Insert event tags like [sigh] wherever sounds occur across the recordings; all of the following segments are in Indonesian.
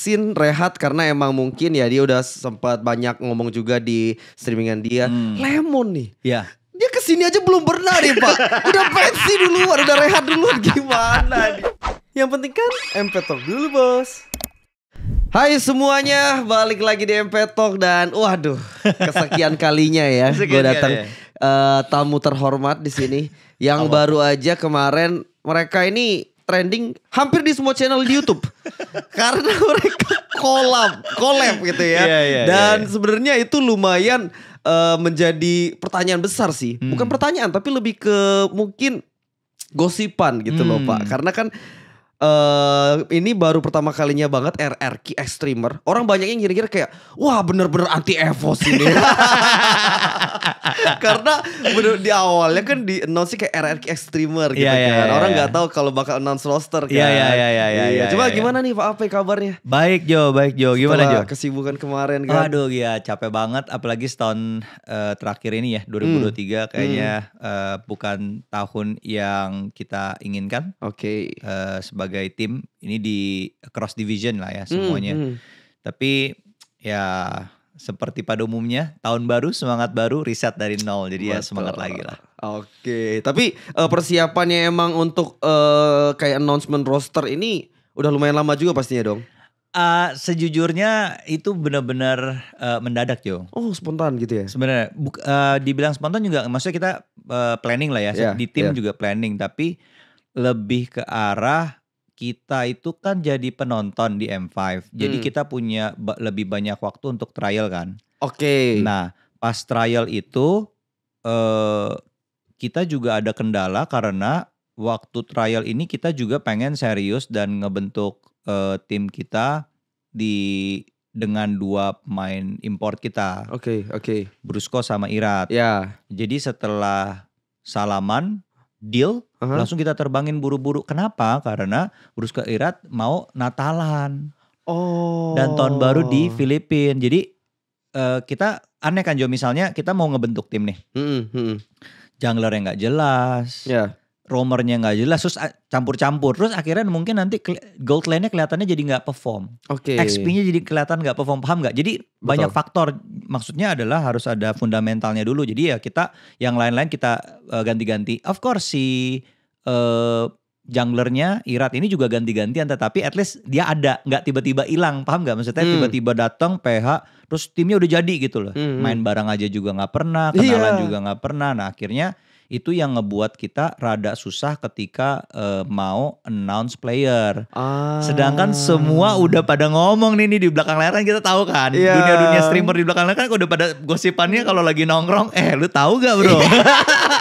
Sin rehat karena emang mungkin ya dia udah sempat banyak ngomong juga di streamingan dia. Hmm. Lemon nih. Iya. Dia kesini aja belum pernah nih pak. Udah pensi dulu udah rehat dulu gimana nih? Yang penting kan MP Talk dulu bos. Hai semuanya, balik lagi di MP Talk dan waduh, kesekian kalinya ya [laughs] gue datang ya. uh, tamu terhormat di sini yang baru aja kemarin mereka ini trending hampir di semua channel di YouTube [laughs] karena mereka collab, collab gitu ya. Yeah, yeah, Dan yeah, yeah. sebenarnya itu lumayan uh, menjadi pertanyaan besar sih. Hmm. Bukan pertanyaan tapi lebih ke mungkin gosipan gitu hmm. loh Pak. Karena kan Uh, ini baru pertama kalinya banget RRQ eh, streamer. Orang banyak yang kira-kira kayak, wah bener-bener anti Evos ini. [laughs] Karena bener di awalnya kan di announce kayak RRQ eh, streamer gitu yeah, iya, kan. Yeah, yeah, Orang iya. nggak yeah. tahu kalau bakal announce roster iya, kan. Iya iya iya iya. Coba yeah, gimana yeah. nih Pak Ape kabarnya? Baik Jo, baik Jo. Gimana Setelah Jo? Kesibukan kemarin kan. Aduh ya capek banget apalagi setahun uh, terakhir ini ya 2023 hmm. kayaknya hmm. Uh, bukan tahun yang kita inginkan. Oke. Okay. Uh, sebagai sebagai tim ini di cross division lah ya hmm, semuanya. Hmm, hmm. Tapi ya seperti pada umumnya tahun baru semangat baru riset dari nol jadi Betul. ya semangat lagi lah. Oke, tapi uh, persiapannya emang untuk uh, kayak announcement roster ini udah lumayan lama juga pastinya dong. Uh, sejujurnya itu benar-benar uh, mendadak Jo. Oh spontan gitu ya? Sebenarnya uh, dibilang spontan juga maksudnya kita uh, planning lah ya yeah, di tim yeah. juga planning tapi lebih ke arah kita itu kan jadi penonton di M5. Jadi hmm. kita punya lebih banyak waktu untuk trial kan. Oke. Okay. Nah, pas trial itu eh kita juga ada kendala karena waktu trial ini kita juga pengen serius dan ngebentuk eh, tim kita di dengan dua pemain import kita. Oke, okay, oke. Okay. Brusco sama Irat. Ya. Yeah. Jadi setelah salaman deal huh langsung kita terbangin buru-buru. Kenapa? Karena ke Irat mau Natalan. Oh. Dan tahun baru di Filipina. Jadi uh, kita aneh kan Jo misalnya kita mau ngebentuk tim nih. Mm-hmm. Jungler yang nggak jelas. Yeah romernya nggak jelas terus campur-campur terus akhirnya mungkin nanti gold lane-nya kelihatannya jadi nggak perform, okay. XP-nya jadi kelihatan nggak perform paham nggak? Jadi Betul. banyak faktor maksudnya adalah harus ada fundamentalnya dulu jadi ya kita yang lain-lain kita uh, ganti-ganti. Of course si uh, junglernya Irat ini juga ganti-gantian tetapi at least dia ada nggak tiba-tiba hilang paham nggak maksudnya hmm. tiba-tiba datang PH terus timnya udah jadi gitu loh hmm. main barang aja juga nggak pernah iya. kenalan yeah. juga nggak pernah nah akhirnya itu yang ngebuat kita rada susah ketika uh, mau announce player. Ah. Sedangkan semua udah pada ngomong nih, nih di belakang layar kan kita tahu kan dunia dunia dunia streamer di belakang layar kan udah pada gosipannya kalau lagi nongkrong, eh lu tahu gak bro? [laughs]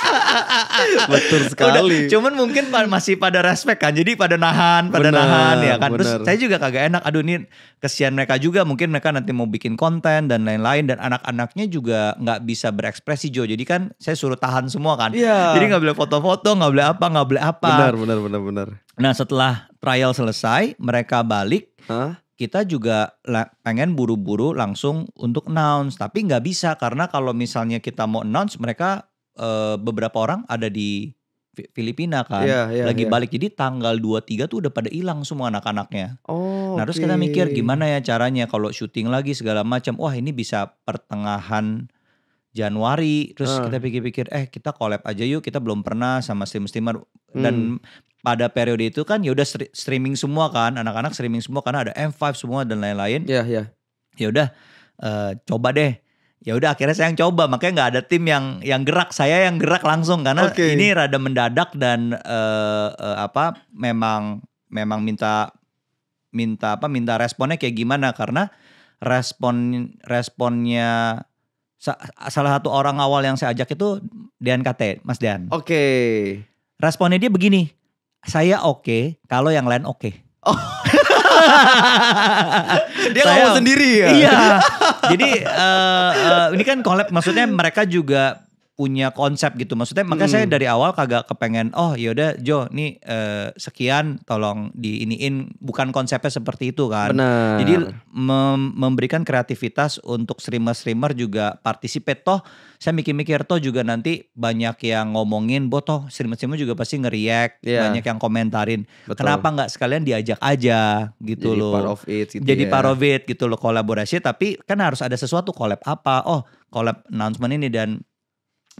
Betul sekali. Udah, cuman mungkin masih pada respect kan. Jadi pada nahan, pada bener, nahan ya kan. Bener. Terus saya juga kagak enak. Aduh ini kesian mereka juga. Mungkin mereka nanti mau bikin konten dan lain-lain. Dan anak-anaknya juga nggak bisa berekspresi Jo. Jadi kan saya suruh tahan semua kan. Yeah. Jadi nggak boleh foto-foto, nggak boleh apa, nggak boleh apa. Benar, benar, benar, benar. Nah setelah trial selesai, mereka balik. Huh? kita juga pengen buru-buru langsung untuk announce tapi nggak bisa karena kalau misalnya kita mau announce mereka uh, beberapa orang ada di Filipina kan yeah, yeah, lagi yeah. balik jadi tanggal 23 tuh udah pada hilang semua anak-anaknya. Oh. Nah, okay. terus kita mikir gimana ya caranya kalau syuting lagi segala macam. Wah, ini bisa pertengahan Januari. Terus uh. kita pikir-pikir eh kita collab aja yuk. Kita belum pernah sama streamer-streamer hmm. dan pada periode itu kan ya udah streaming semua kan. Anak-anak streaming semua karena ada M5 semua dan lain-lain. Iya, -lain. yeah, iya. Yeah. Ya udah uh, coba deh ya udah akhirnya saya yang coba makanya nggak ada tim yang yang gerak saya yang gerak langsung karena okay. ini rada mendadak dan uh, uh, apa memang memang minta minta apa minta responnya kayak gimana karena respon responnya salah satu orang awal yang saya ajak itu Dian Kate Mas Dian. Oke. Okay. Responnya dia begini. Saya oke okay, kalau yang lain oke. Okay. Oh. [laughs] [laughs] Dia ngomong sendiri ya. Iya. Jadi uh, uh, ini kan collab maksudnya mereka juga punya konsep gitu maksudnya makanya hmm. saya dari awal kagak kepengen oh yaudah Jo nih eh, sekian tolong di iniin bukan konsepnya seperti itu kan Bener. jadi mem memberikan kreativitas untuk streamer-streamer juga partisipet. toh saya mikir-mikir toh juga nanti banyak yang ngomongin botoh streamer-streamer juga pasti ngeriak, yeah. Iya. banyak yang komentarin Betul. kenapa nggak sekalian diajak aja gitu jadi loh part of it gitu jadi ya. part of it gitu loh kolaborasi tapi kan harus ada sesuatu collab apa oh collab announcement ini dan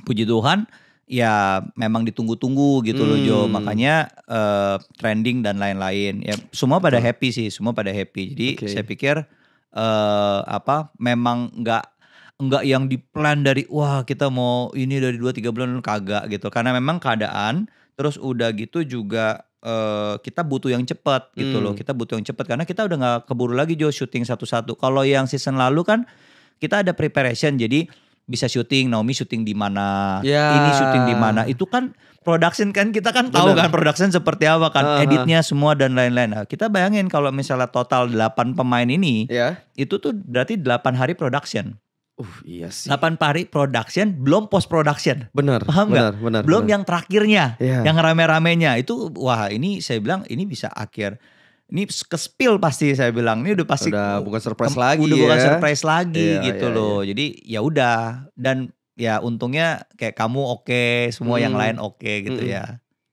puji Tuhan ya memang ditunggu-tunggu gitu hmm. loh Jo hmm. makanya uh, trending dan lain-lain ya semua pada happy sih semua pada happy jadi okay. saya pikir uh, apa memang nggak nggak yang di plan dari wah kita mau ini dari dua tiga bulan kagak gitu karena memang keadaan terus udah gitu juga uh, kita butuh yang cepat gitu hmm. loh kita butuh yang cepat karena kita udah nggak keburu lagi Jo syuting satu-satu kalau yang season lalu kan kita ada preparation jadi bisa syuting, Naomi syuting di mana, ya. ini syuting di mana. Itu kan production kan kita kan tahu kan production seperti apa kan, uh-huh. editnya semua dan lain-lain. Nah, kita bayangin kalau misalnya total 8 pemain ini, ya. itu tuh berarti 8 hari production. Uh, iya sih. 8 hari production, belum post production. Benar. Paham bener, gak? Bener, belum bener. yang terakhirnya, yeah. yang rame-ramenya. Itu wah ini saya bilang ini bisa akhir ini kespil pasti saya bilang ini udah pasti udah bukan surprise lagi udah ya. bukan surprise lagi iya, gitu iya, loh iya. jadi ya udah dan ya untungnya kayak kamu oke okay, semua hmm. yang lain oke okay, gitu hmm. ya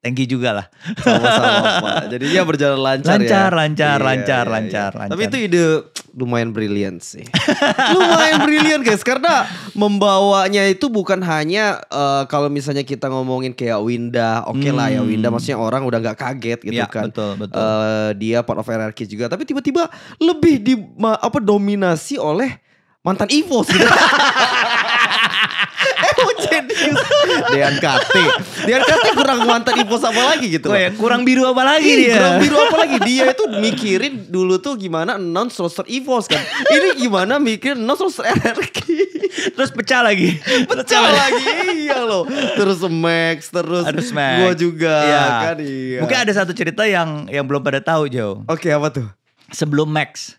thank you juga lah. Sama-sama. Jadi ya berjalan lancar, ya. lancar ya. Lancar, iya, lancar, iya, lancar, iya. lancar. Tapi itu ide lumayan brilian sih. [laughs] lumayan brilian guys karena membawanya itu bukan hanya uh, kalau misalnya kita ngomongin kayak Winda, oke okay hmm. lah ya hmm. Winda maksudnya orang udah gak kaget gitu ya, kan. Betul, betul. Uh, dia part of hierarchy juga, tapi tiba-tiba lebih di apa dominasi oleh mantan Ivo sih. [laughs] oh jenius. Dian Kati. Dian Kati kurang mantan info apa lagi gitu. Oh ya, kurang biru apa lagi Ih, dia? Kurang biru apa lagi? Dia itu mikirin dulu tuh gimana non roster EVOS kan. Ini gimana mikirin non roster RRQ. Terus pecah lagi. Pecah lagi. iya loh. Terus Max, terus Aduh, Max. gua juga iya. kan iya. Mungkin ada satu cerita yang yang belum pada tahu, Jo. Oke, okay, apa tuh? Sebelum Max.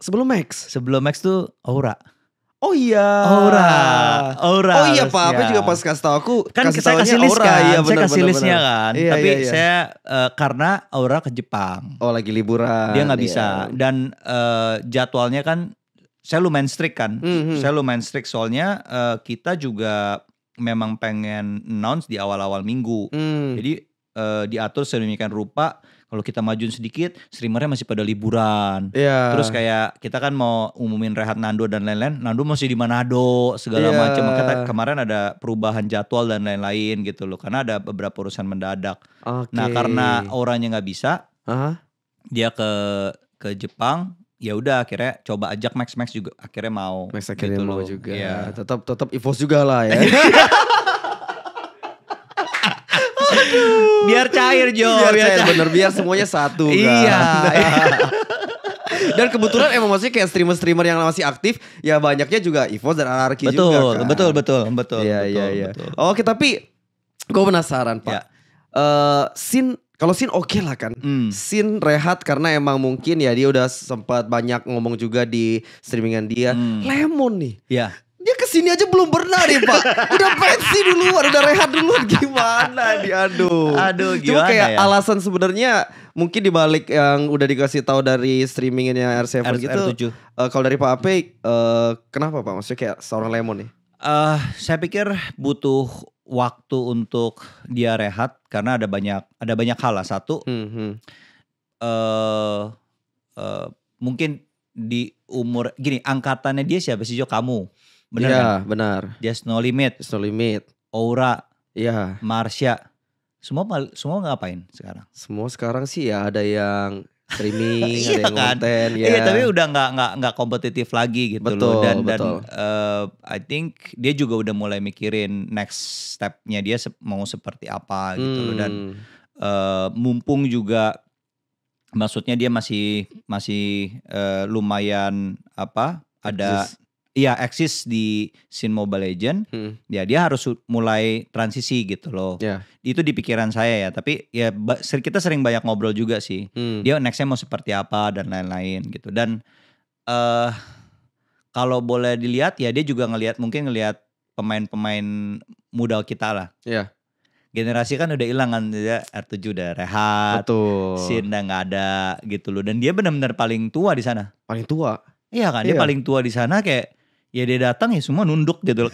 Sebelum Max. Sebelum Max tuh Aura. Oh iya. Aura. Aura. Oh iya Pak, apa juga pas kasih tau aku. Kan kasih saya kasih list aura. kan, iya, bener, saya kasih listnya kan. Iya, Tapi iya, iya. saya uh, karena Aura ke Jepang. Oh lagi liburan. Dia nggak iya. bisa. Iya. Dan uh, jadwalnya kan, saya lumayan strict kan. Mm -hmm. Saya lumayan strict soalnya uh, kita juga memang pengen announce di awal-awal minggu. Mm. Jadi uh, diatur sedemikian rupa kalau kita majuin sedikit, streamernya masih pada liburan. Yeah. Terus kayak kita kan mau umumin rehat Nando dan lain-lain. Nando masih di Manado segala yeah. macam. kata kemarin ada perubahan jadwal dan lain-lain gitu loh. Karena ada beberapa urusan mendadak. Okay. Nah karena orangnya nggak bisa, uh -huh. dia ke ke Jepang ya udah akhirnya coba ajak Max Max juga akhirnya mau Max gitu akhirnya gitu mau loh. juga ya. tetap tetap EVOS juga lah ya [laughs] biar cair Jo biar, biar cair, cair bener biar semuanya satu iya. kan? iya [laughs] dan kebetulan emang maksudnya kayak streamer-streamer yang masih aktif ya banyaknya juga Evos dan Anarki betul, juga kan betul betul betul iya, betul iya, iya. oke tapi gue penasaran pak ya. uh, sin kalau Sin oke okay lah kan. Hmm. Sin rehat karena emang mungkin ya dia udah sempat banyak ngomong juga di streamingan dia. Hmm. Lemon nih. Ya sini aja belum pernah nih pak. Udah pensi dulu udah rehat dulu gimana nih aduh. Aduh gimana Cuma kayak ya? alasan sebenarnya mungkin dibalik yang udah dikasih tahu dari streamingnya r 7 R- gitu. Uh, kalau dari Pak Ape, uh, kenapa Pak? Maksudnya kayak seorang Lemon nih? Uh, saya pikir butuh waktu untuk dia rehat karena ada banyak ada banyak hal lah satu hmm. uh, uh, mungkin di umur gini angkatannya dia siapa sih Jo kamu Benar Iya, kan? benar. dia No Limit. Just No Limit. Aura. Iya. Marsha. Semua semua ngapain sekarang? Semua sekarang sih ya ada yang streaming, [laughs] ada iya yang kan? konten ya. Iya, tapi udah nggak nggak nggak kompetitif lagi gitu betul, loh dan betul. dan uh, eh, I think dia juga udah mulai mikirin next stepnya dia mau seperti apa gitu hmm. loh dan uh, mumpung juga maksudnya dia masih masih uh, lumayan apa ada Iya, eksis di scene Mobile Legend. Hmm. Ya, dia harus mulai transisi gitu loh. Yeah. Itu di pikiran saya ya, tapi ya kita sering banyak ngobrol juga sih. Hmm. Dia nextnya mau seperti apa dan lain-lain gitu. Dan uh, kalau boleh dilihat ya dia juga ngelihat mungkin ngelihat pemain-pemain muda kita lah. Iya. Yeah. Generasi kan udah hilang kan R7 udah rehat. Betul. Sin udah nggak ada gitu loh. Dan dia benar-benar paling tua di sana. Paling tua. Iya kan, dia iya. paling tua di sana kayak ya dia datang ya semua nunduk gitu loh.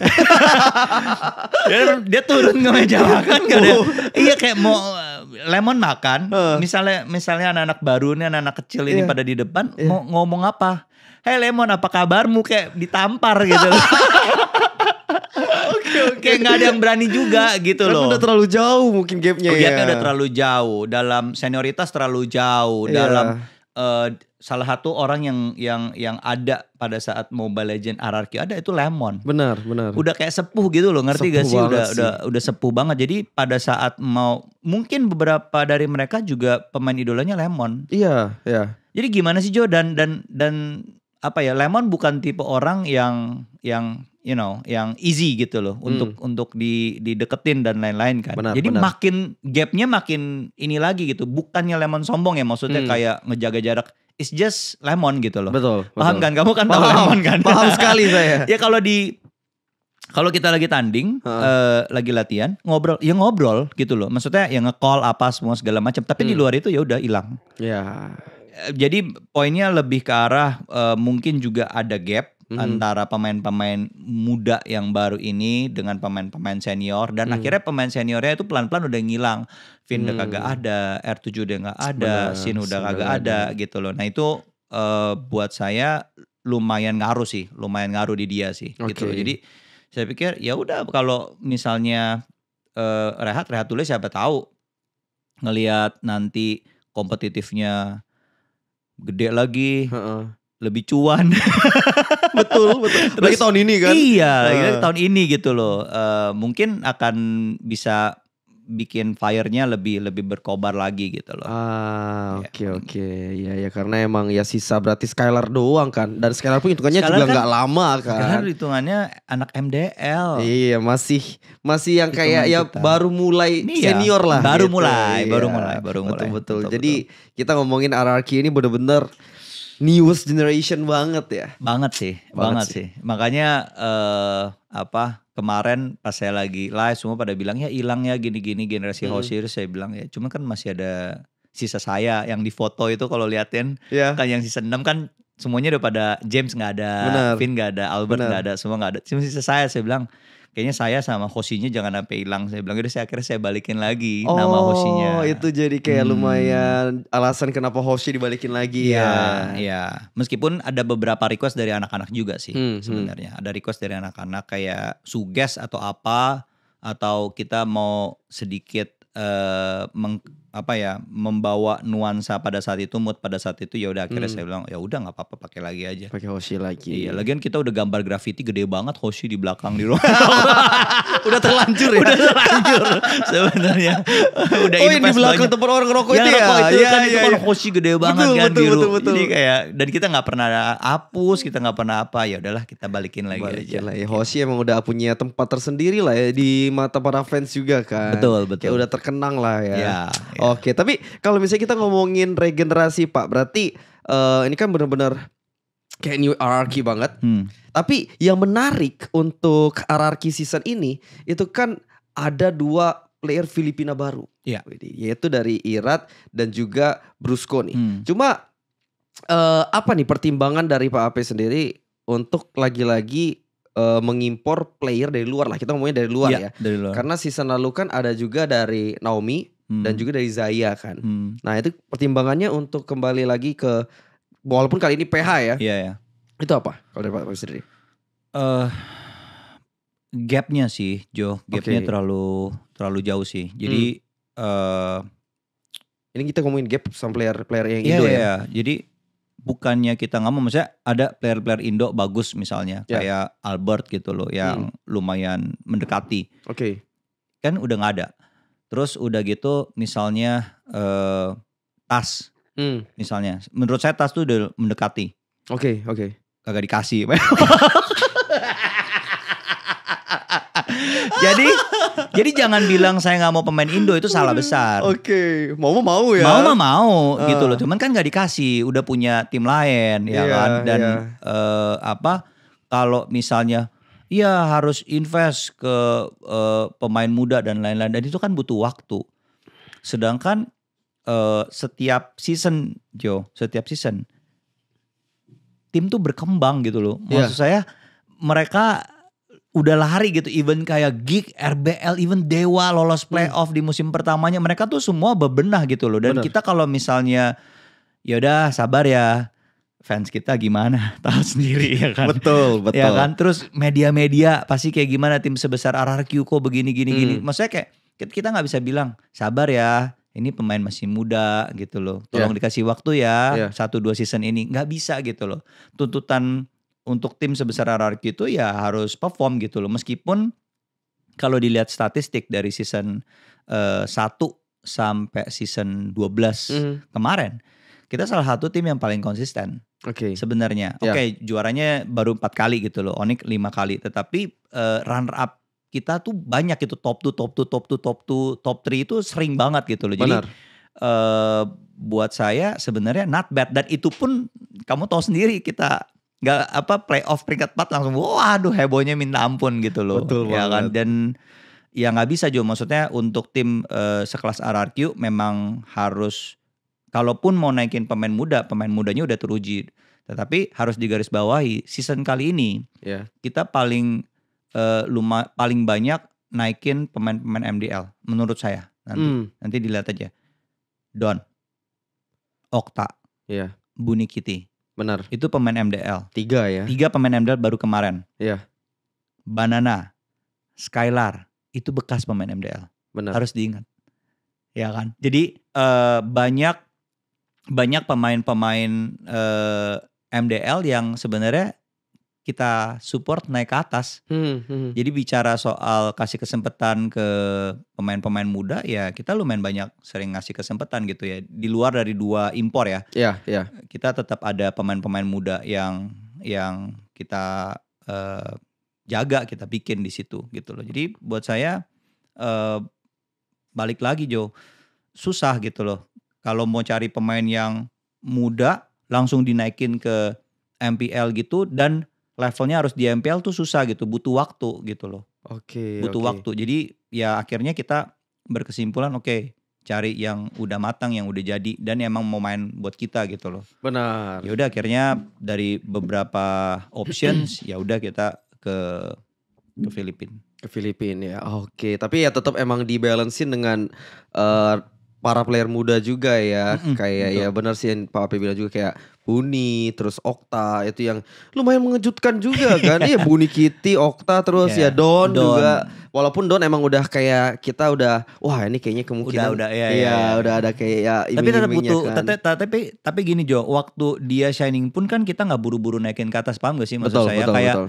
[laughs] dia, dia turun ke meja makan gak ada. Oh. Iya kayak mau eh, lemon makan, uh. misalnya misalnya anak-anak baru ini anak-anak kecil ini yeah. pada di depan yeah. mau ngomong apa? Hei lemon apa kabarmu kayak ditampar gitu. [laughs] Oke oke. Kayak nggak ada yang berani juga gitu loh. Udah terlalu jauh mungkin gapnya oh, ya. Gapnya udah terlalu jauh dalam senioritas terlalu jauh yeah. dalam uh, salah satu orang yang yang yang ada pada saat Mobile Legend RRQ ada itu Lemon. Benar, benar. Udah kayak sepuh gitu loh, ngerti sepuh gak sih? Udah sih. udah udah sepuh banget. Jadi pada saat mau mungkin beberapa dari mereka juga pemain idolanya Lemon. Iya, iya. Jadi gimana sih Jo dan dan dan apa ya? Lemon bukan tipe orang yang yang you know yang easy gitu loh hmm. untuk untuk di dideketin dan lain-lain kan. Benar, Jadi benar. makin gapnya makin ini lagi gitu. Bukannya lemon sombong ya maksudnya hmm. kayak ngejaga jarak it's just lemon gitu loh. Betul. betul. Paham kan? Kamu kan paham, tahu lemon kan? Paham sekali saya. [laughs] ya kalau di kalau kita lagi tanding, uh. Uh, lagi latihan, ngobrol, ya ngobrol gitu loh. Maksudnya yang nge-call apa semua segala macam, tapi hmm. di luar itu ya udah hilang. Ya. Yeah. Jadi poinnya lebih ke arah uh, mungkin juga ada gap hmm. antara pemain-pemain muda yang baru ini dengan pemain-pemain senior dan hmm. akhirnya pemain seniornya itu pelan-pelan udah ngilang. Vin hmm. udah kagak ada, R7 udah nggak ada, Sin udah kagak ada gitu loh. Nah itu uh, buat saya lumayan ngaruh sih, lumayan ngaruh di dia sih okay. gitu loh. Jadi saya pikir ya udah kalau misalnya uh, rehat rehat dulu siapa tahu ngelihat nanti kompetitifnya gede lagi, uh -uh. lebih cuan. [laughs] betul, betul. Lagi tahun ini kan? Iya, uh. tahun ini gitu loh. Uh, mungkin akan bisa bikin fire-nya lebih lebih berkobar lagi gitu loh. Ah, iya. oke oke. Okay, Ya ya karena emang ya sisa berarti Skylar doang kan. Dan Skylar pun hitungannya Skylar juga kan nggak kan, lama kan. Skylar hitungannya anak MDL. Iya, masih masih yang Hitungan kayak ya kita. ya baru mulai ini iya, senior ya, lah. Baru gitu. mulai, ya, baru mulai, baru mulai. Betul betul. betul Jadi kita ngomongin RRQ ini bener-bener newest generation banget ya. Banget sih, banget, banget sih. sih. Makanya uh, apa kemarin pas saya lagi live semua pada bilang ya hilang ya gini-gini generasi hmm. Hosir saya bilang ya cuma kan masih ada sisa saya yang di foto itu kalau liatin yeah. kan yang sisa enam kan semuanya udah pada James nggak ada, Bener. Finn nggak ada, Albert nggak ada, semua nggak ada. Cuma sisa saya saya bilang kayaknya saya sama hosinya jangan sampai hilang. Saya bilang, udah saya akhirnya saya balikin lagi oh, nama hosinya. Oh itu jadi kayak hmm. lumayan alasan kenapa hosi dibalikin lagi iya, ya. Iya, ya. meskipun ada beberapa request dari anak-anak juga sih hmm, hmm. sebenarnya. Hmm. Ada request dari anak-anak kayak suges atau apa atau kita mau sedikit uh, meng apa ya membawa nuansa pada saat itu mood pada saat itu ya udah akhirnya hmm. saya bilang ya udah nggak apa-apa pakai lagi aja pakai hoshi lagi iya lagian kita udah gambar graffiti gede banget hoshi di belakang di ruang [laughs] udah terlanjur ya udah terlanjur sebenarnya [laughs] udah oh, invest di belakang banyak. tempat orang rokok ya, itu ya rokok itu ya, kan ya, itu kan ya. hoshi gede banget betul, kan betul, biru betul, betul. kayak dan kita nggak pernah hapus kita nggak pernah apa ya udahlah kita balikin lagi balikin aja lah ya. hoshi emang udah punya tempat tersendiri lah ya di mata para fans juga kan betul betul kayak udah terkenang lah ya, ya, ya. Oke, tapi kalau misalnya kita ngomongin regenerasi Pak, berarti uh, ini kan benar-benar kayak new RRQ banget. Hmm. Tapi yang menarik untuk RRQ season ini itu kan ada dua player Filipina baru. Iya. Yaitu dari Irat dan juga Brusco nih. Hmm. Cuma uh, apa nih pertimbangan dari Pak AP sendiri untuk lagi-lagi uh, mengimpor player dari luar lah. Kita ngomongnya dari luar ya. ya. Dari luar. Karena season lalu kan ada juga dari Naomi hmm. dan juga dari Zaya kan. Hmm. Nah itu pertimbangannya untuk kembali lagi ke walaupun kali ini PH ya. Iya ya. Itu apa kalau dari Pak Eh Uh, gapnya sih Jo, gapnya okay. terlalu terlalu jauh sih. Jadi hmm. uh, ini kita ngomongin gap sama player player yang yeah, Indo yeah, ya. Iya. Jadi bukannya kita nggak mau, maksudnya ada player-player Indo bagus misalnya yeah. kayak Albert gitu loh yang hmm. lumayan mendekati. Oke. Okay. Kan udah nggak ada. Terus udah gitu misalnya uh, tas. Hmm. Misalnya. Menurut saya tas tuh udah mendekati. Oke, okay, oke. Okay. Kagak dikasih. [laughs] jadi jadi jangan bilang saya nggak mau pemain Indo itu salah besar. Oke, okay. mau mau ya. Mau mau mau uh. gitu loh. Cuman kan nggak dikasih, udah punya tim lain ya iya, kan. Dan yeah. Iya. uh, apa kalau misalnya Iya harus invest ke uh, pemain muda dan lain-lain dan itu kan butuh waktu. Sedangkan uh, setiap season Jo, setiap season tim tuh berkembang gitu loh. Iya. Maksud yeah. saya mereka udah lari gitu even kayak gig RBL even Dewa lolos hmm. playoff hmm. di musim pertamanya mereka tuh semua bebenah gitu loh dan Bener. kita kalau misalnya yaudah sabar ya fans kita gimana [laughs] tahu sendiri ya kan betul ya betul ya kan terus media-media pasti kayak gimana tim sebesar RRQ kok begini gini hmm. gini maksudnya kayak kita nggak bisa bilang sabar ya ini pemain masih muda gitu loh ya. tolong yeah. dikasih waktu ya yeah. satu dua season ini nggak bisa gitu loh tuntutan untuk tim sebesar RRQ itu ya harus perform gitu loh meskipun kalau dilihat statistik dari season uh, eh, 1 sampai season 12 mm. kemarin kita salah satu tim yang paling konsisten Oke. Okay. Sebenarnya. Ya. Oke, okay, juaranya baru empat kali gitu loh. Onik lima kali, tetapi uh, eh, runner up kita tuh banyak itu top 2 top 2 top 2 top 2 top 3 itu sering banget gitu loh. Jadi Benar. Uh, buat saya sebenarnya not bad dan itu pun kamu tahu sendiri kita nggak apa playoff peringkat 4 langsung waduh hebohnya minta ampun gitu loh. Betul ya kan dan ya nggak bisa juga maksudnya untuk tim uh, sekelas RRQ memang harus kalaupun mau naikin pemain muda, pemain mudanya udah teruji. Tetapi harus digarisbawahi, season kali ini yeah. kita paling uh, luma, paling banyak naikin pemain-pemain MDL menurut saya. Nanti mm. nanti dilihat aja. Don, Okta, yeah. Buni Kitty. Benar. Itu pemain MDL. Tiga ya. Tiga pemain MDL baru kemarin. Iya. Yeah. Banana, Skylar, itu bekas pemain MDL. Benar. Harus diingat. Ya kan? Jadi uh, banyak banyak pemain-pemain uh, eh, MDL yang sebenarnya kita support naik ke atas. Hmm, hmm. Jadi bicara soal kasih kesempatan ke pemain-pemain muda ya kita lumayan banyak sering ngasih kesempatan gitu ya. Di luar dari dua impor ya. Iya, yeah, Yeah. Kita tetap ada pemain-pemain muda yang yang kita uh, jaga, kita bikin di situ gitu loh. Jadi buat saya uh, balik lagi Jo, susah gitu loh kalau mau cari pemain yang muda langsung dinaikin ke MPL gitu dan levelnya harus di MPL tuh susah gitu, butuh waktu gitu loh. Oke. Okay, butuh okay. waktu. Jadi ya akhirnya kita berkesimpulan oke, okay, cari yang udah matang, yang udah jadi dan emang mau main buat kita gitu loh. Benar. Ya udah akhirnya dari beberapa options ya udah kita ke ke Filipina. Ke Filipina ya. Oke, okay. tapi ya tetap emang dibalancein dengan uh, para player muda juga ya mm -mm, kayak ya betul. ya benar sih yang Pak Api bilang juga kayak Buni terus Okta itu yang lumayan mengejutkan juga [laughs] kan iya Buni Kitty Okta terus yeah. ya iya, Don, Don juga walaupun Don emang udah kayak kita udah wah ini kayaknya kemungkinan udah, udah ya, ya, ya, udah ada kayak ya tapi tetap butuh kan. tapi, tapi tapi gini Jo waktu dia shining pun kan kita nggak buru-buru naikin ke atas paham gak sih maksud betul, saya betul, kayak betul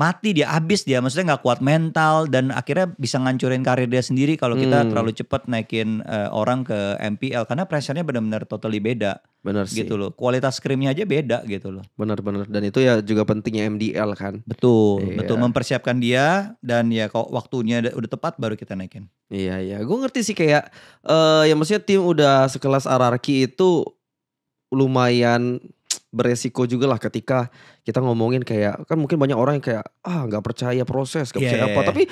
mati dia habis dia maksudnya nggak kuat mental dan akhirnya bisa ngancurin karir dia sendiri kalau kita hmm. terlalu cepat naikin uh, orang ke MPL karena pressure benar-benar totally beda. Benar sih. Gitu loh. Kualitas skrimnya aja beda gitu loh. Benar-benar dan itu ya juga pentingnya MDL kan. Betul, iya. betul mempersiapkan dia dan ya kok waktunya udah tepat baru kita naikin. Iya, iya. Gue ngerti sih kayak uh, ya maksudnya tim udah sekelas Ararki itu lumayan beresiko juga lah ketika kita ngomongin kayak kan mungkin banyak orang yang kayak ah nggak percaya proses nggak yeah, percaya yeah, apa iya. tapi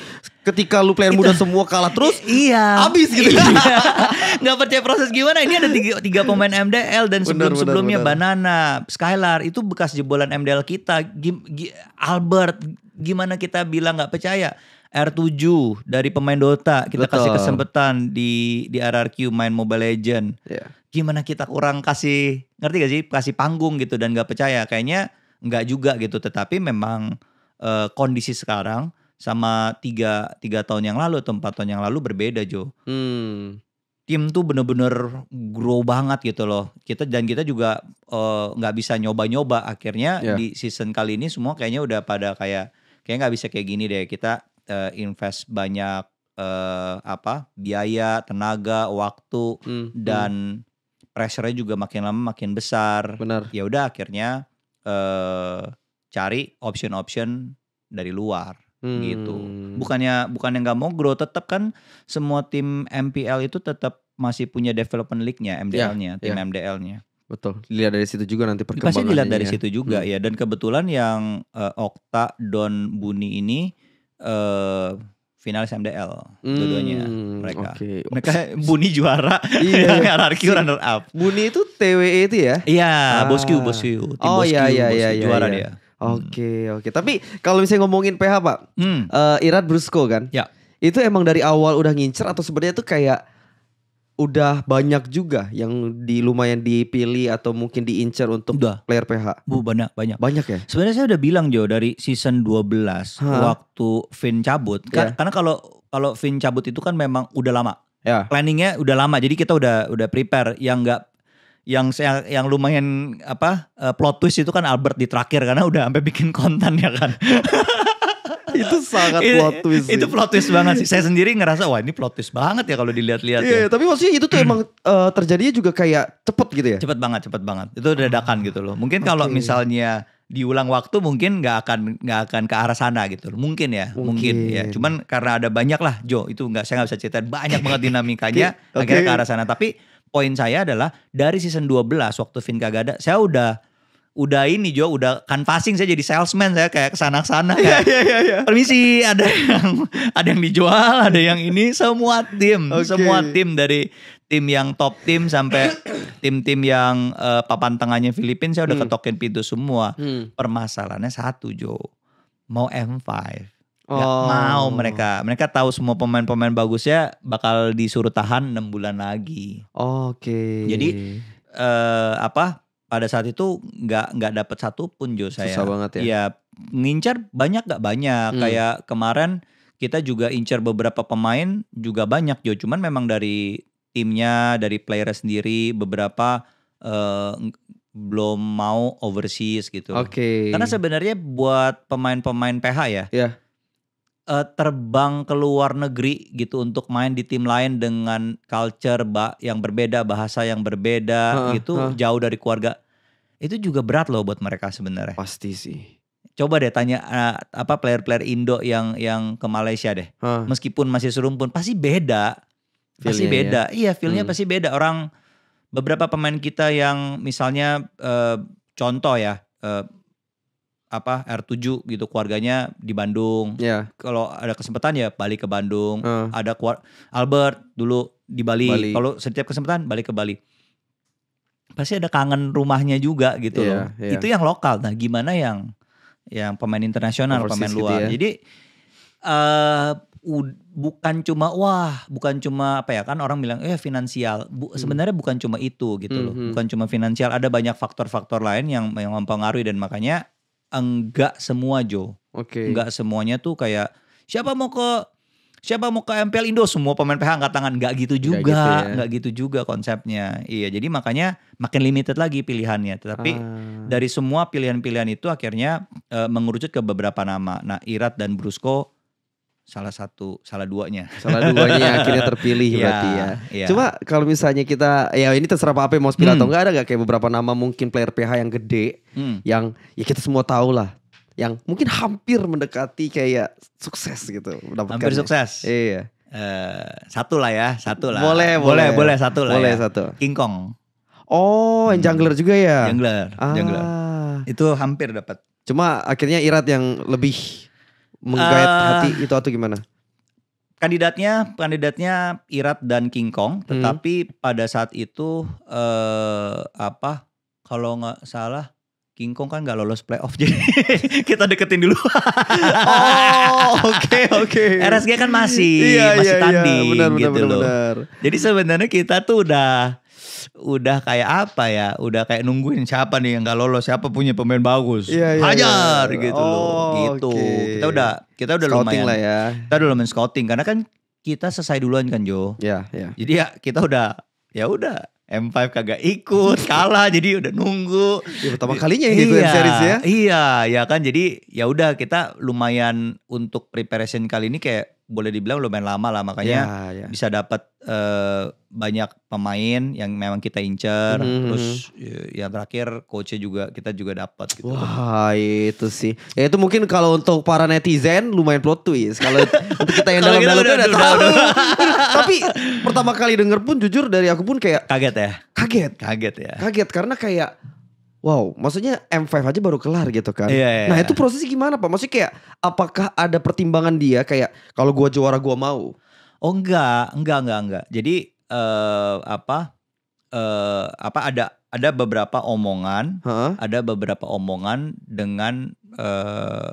ketika lu player Itu, muda semua kalah terus iya habis gitu iya. [laughs] nggak iya. percaya proses gimana ini ada tiga, tiga pemain MDL dan sebelum bener, sebelumnya bener. Banana Skylar itu bekas jebolan MDL kita Gim, Albert gimana kita bilang nggak percaya R7 dari pemain Dota kita Betul. kasih kesempatan di di RRQ main Mobile Legend. Yeah. Gimana kita kurang kasih ngerti gak sih kasih panggung gitu dan gak percaya kayaknya nggak juga gitu tetapi memang e, kondisi sekarang sama tiga tiga tahun yang lalu atau empat tahun yang lalu berbeda Jo. Hmm. Tim tuh bener-bener grow banget gitu loh. Kita dan kita juga eh, nggak uh, bisa nyoba-nyoba. Akhirnya yeah. di season kali ini semua kayaknya udah pada kayak kayak nggak bisa kayak gini deh. Kita uh, invest banyak uh, apa biaya, tenaga, waktu hmm. hmm. dan hmm. pressure-nya juga makin lama makin besar. Benar. Ya udah akhirnya uh, cari option-option dari luar hmm. gitu. Bukannya bukannya nggak mau grow, tetap kan semua tim MPL itu tetap masih punya development league-nya, ya, MDL-nya, yeah, tim yeah. MDL-nya. Betul. Dilihat dari situ juga nanti perkembangannya. Pasti dilihat dari ya. situ juga hmm. ya. Dan kebetulan yang uh, Okta Don Buni ini uh, finalis MDL hmm, dua-duanya mereka. Okay. Mereka Buni juara, iya, [laughs] RRQ hierarki runner up. Buni itu TWE itu ya? Iya, ah. Bosku, Bosku. Tim oh Bosku, iya, iya, iya, iya, juara iya. dia. Hmm. Oke, okay, oke. Okay. Tapi kalau misalnya ngomongin PH, Pak. Hmm. Uh, eh, Irat Brusko kan? Ya. Itu emang dari awal udah ngincer atau sebenarnya tuh kayak udah banyak juga yang di lumayan dipilih atau mungkin diincar untuk udah. player PH. Bu banyak banyak. Banyak ya. Sebenarnya saya udah bilang Jo dari season 12 ha. waktu Vin cabut kan yeah. karena kalau kalau Vin cabut itu kan memang udah lama. Yeah. Planningnya udah lama. Jadi kita udah udah prepare yang enggak yang yang lumayan apa eh, plot twist itu kan Albert di terakhir karena udah sampai bikin konten ya kan. [laughs] itu sangat plot twist. Sih. Itu plot twist banget sih. Saya sendiri ngerasa wah ini plot twist banget ya kalau dilihat-lihat. Iya, ya. Iya, tapi maksudnya itu tuh [clears throat] emang uh, terjadinya juga kayak cepet gitu ya. Cepet banget, cepet banget. Itu dadakan gitu loh. Mungkin okay. kalau misalnya diulang waktu mungkin nggak akan nggak akan ke arah sana gitu mungkin ya mungkin, mungkin ya cuman karena ada banyak lah Jo itu nggak saya nggak bisa cerita banyak banget [laughs] dinamikanya okay. akhirnya ke arah sana tapi poin saya adalah dari season 12 waktu Vin kagak ada saya udah udah ini Jo, udah kan passing saya jadi salesman saya kayak kesana sana ya yeah, yeah, yeah, yeah. permisi ada yang ada yang dijual, ada yang ini semua tim, okay. semua tim dari tim yang top tim sampai tim-tim yang uh, papan tengahnya Filipina saya udah hmm. ketokin pintu semua. Hmm. Permasalahannya satu Jo, mau M5. Gak mau mereka. Mereka tahu semua pemain-pemain bagusnya bakal disuruh tahan enam bulan lagi. Oke. Okay. Jadi uh, apa? pada saat itu nggak nggak dapat satu pun Jo saya. Susah banget ya. Iya, ngincar banyak nggak banyak. Hmm. Kayak kemarin kita juga incar beberapa pemain juga banyak Jo. Cuman memang dari timnya, dari player sendiri beberapa uh, belum mau overseas gitu. Oke. Okay. Karena sebenarnya buat pemain-pemain PH ya. Iya. Yeah uh, terbang ke luar negeri gitu untuk main di tim lain dengan culture ba yang berbeda, bahasa yang berbeda uh, gitu, uh. jauh dari keluarga. Itu juga berat loh buat mereka sebenarnya. Pasti sih. Coba deh tanya uh, apa player-player Indo yang yang ke Malaysia deh. Uh. Meskipun masih serumpun pasti beda. Feel pasti ya. beda. Ya. Iya, feelnya hmm. pasti beda. Orang beberapa pemain kita yang misalnya uh, contoh ya, uh, apa R7 gitu keluarganya di Bandung. Yeah. Kalau ada kesempatan ya balik ke Bandung. Uh. Ada keluar Albert dulu di Bali. Bali. Kalau setiap kesempatan balik ke Bali. Pasti ada kangen rumahnya juga gitu yeah, loh. Yeah. Itu yang lokal. Nah, gimana yang yang pemain internasional, Overseas pemain gitu luar. Gitu ya. Jadi uh, bukan cuma wah, bukan cuma apa ya kan orang bilang eh finansial. Bu, hmm. Sebenarnya bukan cuma itu gitu -hmm. loh. Hmm. Bukan cuma finansial, ada banyak faktor-faktor lain yang yang mempengaruhi dan makanya enggak semua Jo. Oke. Okay. Enggak semuanya tuh kayak siapa mau ke siapa mau ke MPL Indo semua pemain PH angkat tangan enggak gitu juga nggak gitu, ya. gitu juga konsepnya iya jadi makanya makin limited lagi pilihannya tetapi ah. dari semua pilihan-pilihan itu akhirnya e, mengerucut ke beberapa nama nah Irat dan Brusco salah satu salah duanya [laughs] salah duanya akhirnya terpilih ya, berarti ya ya coba kalau misalnya kita ya ini terserah apa apa mau spill hmm. atau enggak ada gak kayak beberapa nama mungkin player PH yang gede hmm. yang ya kita semua tahu lah yang mungkin hampir mendekati kayak sukses gitu hampir ya. sukses iya uh, satu lah ya satu lah boleh boleh boleh, boleh satu lah boleh ya. satu King Kong oh yang hmm. jungler juga ya jungler ah. jungler itu hampir dapat cuma akhirnya Irat yang lebih menggait uh, hati itu atau gimana? Kandidatnya, kandidatnya Irat dan King Kong, hmm. tetapi hmm. pada saat itu eh, apa? Kalau nggak salah, King Kong kan nggak lolos playoff [laughs] jadi kita deketin dulu. [laughs] oh, oke okay, oke. Okay. RSG kan masih iya, iya masih iya, tanding iya, benar, gitu benar, loh. Benar. Jadi sebenarnya kita tuh udah udah kayak apa ya udah kayak nungguin siapa nih yang gak lolos siapa punya pemain bagus yeah, yeah, iya. hajar yeah. gitu oh, gitu okay. kita udah kita udah scouting lumayan lah ya. kita udah lumayan scouting karena kan kita selesai duluan kan Jo yeah, yeah. jadi ya kita udah ya udah M5 kagak ikut [laughs] kalah jadi udah nunggu ya pertama kalinya ini iya, series ya iya ya kan jadi ya udah kita lumayan untuk preparation kali ini kayak boleh dibilang lumayan lama lah makanya yeah, yeah. bisa dapat uh, banyak pemain yang memang kita incer mm -hmm. terus yang terakhir ya, coachnya juga kita juga dapat gitu. Wah itu sih ya itu mungkin kalau untuk para netizen lumayan plot twist kalau [laughs] untuk kita yang dalam dalam udah, udah tahu [laughs] tapi pertama kali denger pun jujur dari aku pun kayak kaget ya kaget kaget ya kaget karena kayak wow, maksudnya M5 aja baru kelar gitu kan. Yeah, yeah. Nah iya. itu prosesnya gimana Pak? Maksudnya kayak apakah ada pertimbangan dia kayak kalau gua juara gua mau? Oh enggak, enggak, enggak, enggak. Jadi uh, apa uh, apa ada ada beberapa omongan, huh? ada beberapa omongan dengan uh,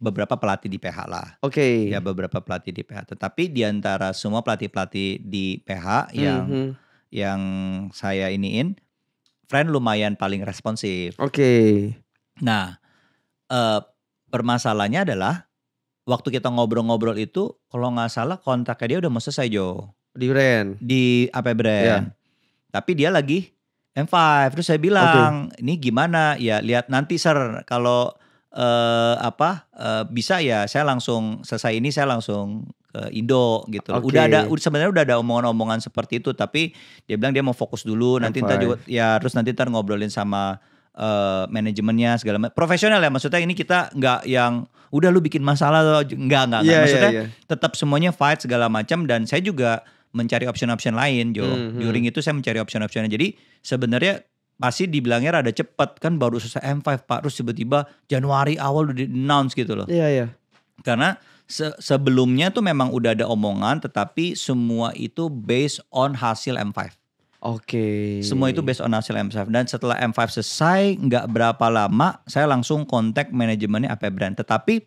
beberapa pelatih di PH lah. Oke. Okay. Ya beberapa pelatih di PH. Tetapi di antara semua pelatih-pelatih di PH yang mm -hmm. yang saya iniin friend lumayan paling responsif. Oke. Okay. Nah, uh, permasalahannya adalah waktu kita ngobrol-ngobrol itu kalau nggak salah kontaknya dia udah mau selesai Jo. Di brand. Di apa brand. Yeah. Tapi dia lagi M5. Terus saya bilang, okay. ini gimana? Ya lihat nanti sir kalau uh, apa uh, bisa ya saya langsung selesai ini saya langsung uh, Indo gitu. Okay. Udah ada sebenarnya udah ada omongan-omongan seperti itu tapi dia bilang dia mau fokus dulu nanti ntar juga ya terus nanti ntar ngobrolin sama uh, manajemennya segala macam. Profesional ya maksudnya ini kita nggak yang udah lu bikin masalah loh nggak nggak yeah, iya, maksudnya yeah, yeah. tetap semuanya fight segala macam dan saya juga mencari option-option lain Jo. Mm -hmm. During itu saya mencari option-optionnya. Jadi sebenarnya pasti dibilangnya rada cepet kan baru selesai M5 Pak terus tiba-tiba Januari awal udah di announce gitu loh. Iya yeah, iya. Yeah. Karena se sebelumnya tuh memang udah ada omongan tetapi semua itu based on hasil M5. Oke. Okay. Semua itu based on hasil M5 dan setelah M5 selesai nggak berapa lama saya langsung kontak manajemennya AP Brand. Tetapi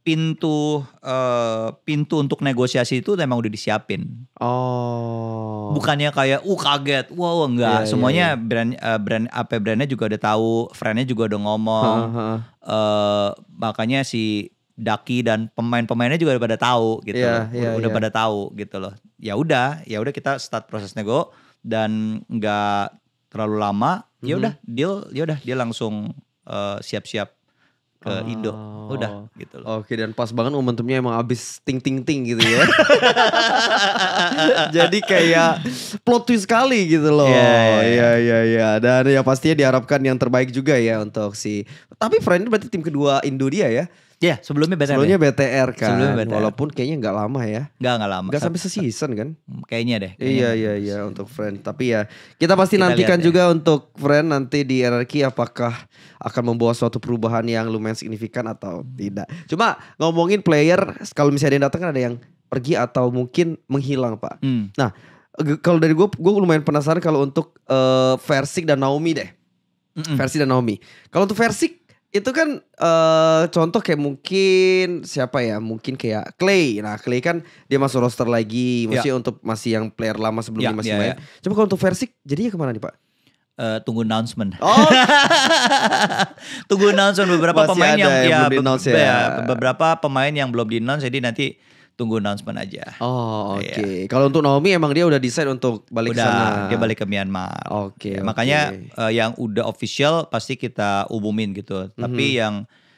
pintu uh, pintu untuk negosiasi itu memang udah disiapin. Oh. Bukannya kayak uh kaget, wow enggak. Yeah, iya, Semuanya yeah, brand uh, brand AP brandnya juga udah tahu, friendnya juga udah ngomong. Uh, uh, makanya si Daki dan pemain-pemainnya juga udah pada tahu gitu yeah, loh. Yeah, udah, yeah. pada tahu gitu loh ya udah ya udah kita start proses nego dan nggak terlalu lama ya mm-hmm. udah deal ya udah dia langsung siap eh, siap-siap ke oh. Indo udah gitu loh. Oke dan pas banget momentumnya emang abis ting ting ting gitu ya. [laughs] Jadi kayak plot twist sekali gitu loh. Iya iya iya. iya iya iya dan ya pastinya diharapkan yang terbaik juga ya untuk si tapi Friend berarti tim kedua Indo dia ya. Ya yeah, sebelumnya BTR. Sebelumnya ya? BTR kan. Sebelumnya BTR. Walaupun kayaknya nggak lama ya. Nggak nggak lama. Nggak sampai season kan? Mm, kayaknya deh. Kayaknya iya iya iya untuk friend. Tapi ya kita pasti kita nantikan ya. juga ya. untuk friend nanti di RRQ apakah akan membawa suatu perubahan yang lumayan signifikan atau tidak. Cuma ngomongin player kalau misalnya ada yang datang kan ada yang pergi atau mungkin menghilang pak. Hmm. Nah kalau dari gue gue lumayan penasaran kalau untuk uh, Versik dan Naomi deh. Mm -mm. Versi dan Naomi. Kalau untuk Versik itu kan uh, contoh kayak mungkin siapa ya mungkin kayak Clay nah Clay kan dia masuk roster lagi masih yeah. untuk masih yang player lama sebelumnya yeah, masih yeah, main yeah. coba kalau untuk versi jadinya kemana nih Pak Uh, tunggu announcement. Oh. [laughs] tunggu announcement beberapa Masih pemain yang, yang ya, be ya, ya beberapa pemain yang belum di announce jadi nanti tunggu announcement aja. Oh, oke. Okay. Iya. Yeah. Kalau untuk Naomi emang dia udah decide untuk balik udah, ke sana. dia balik ke Myanmar. Oke. Okay, ya, okay. Makanya uh, yang udah official pasti kita umumin gitu. Mm -hmm. Tapi mhm. yang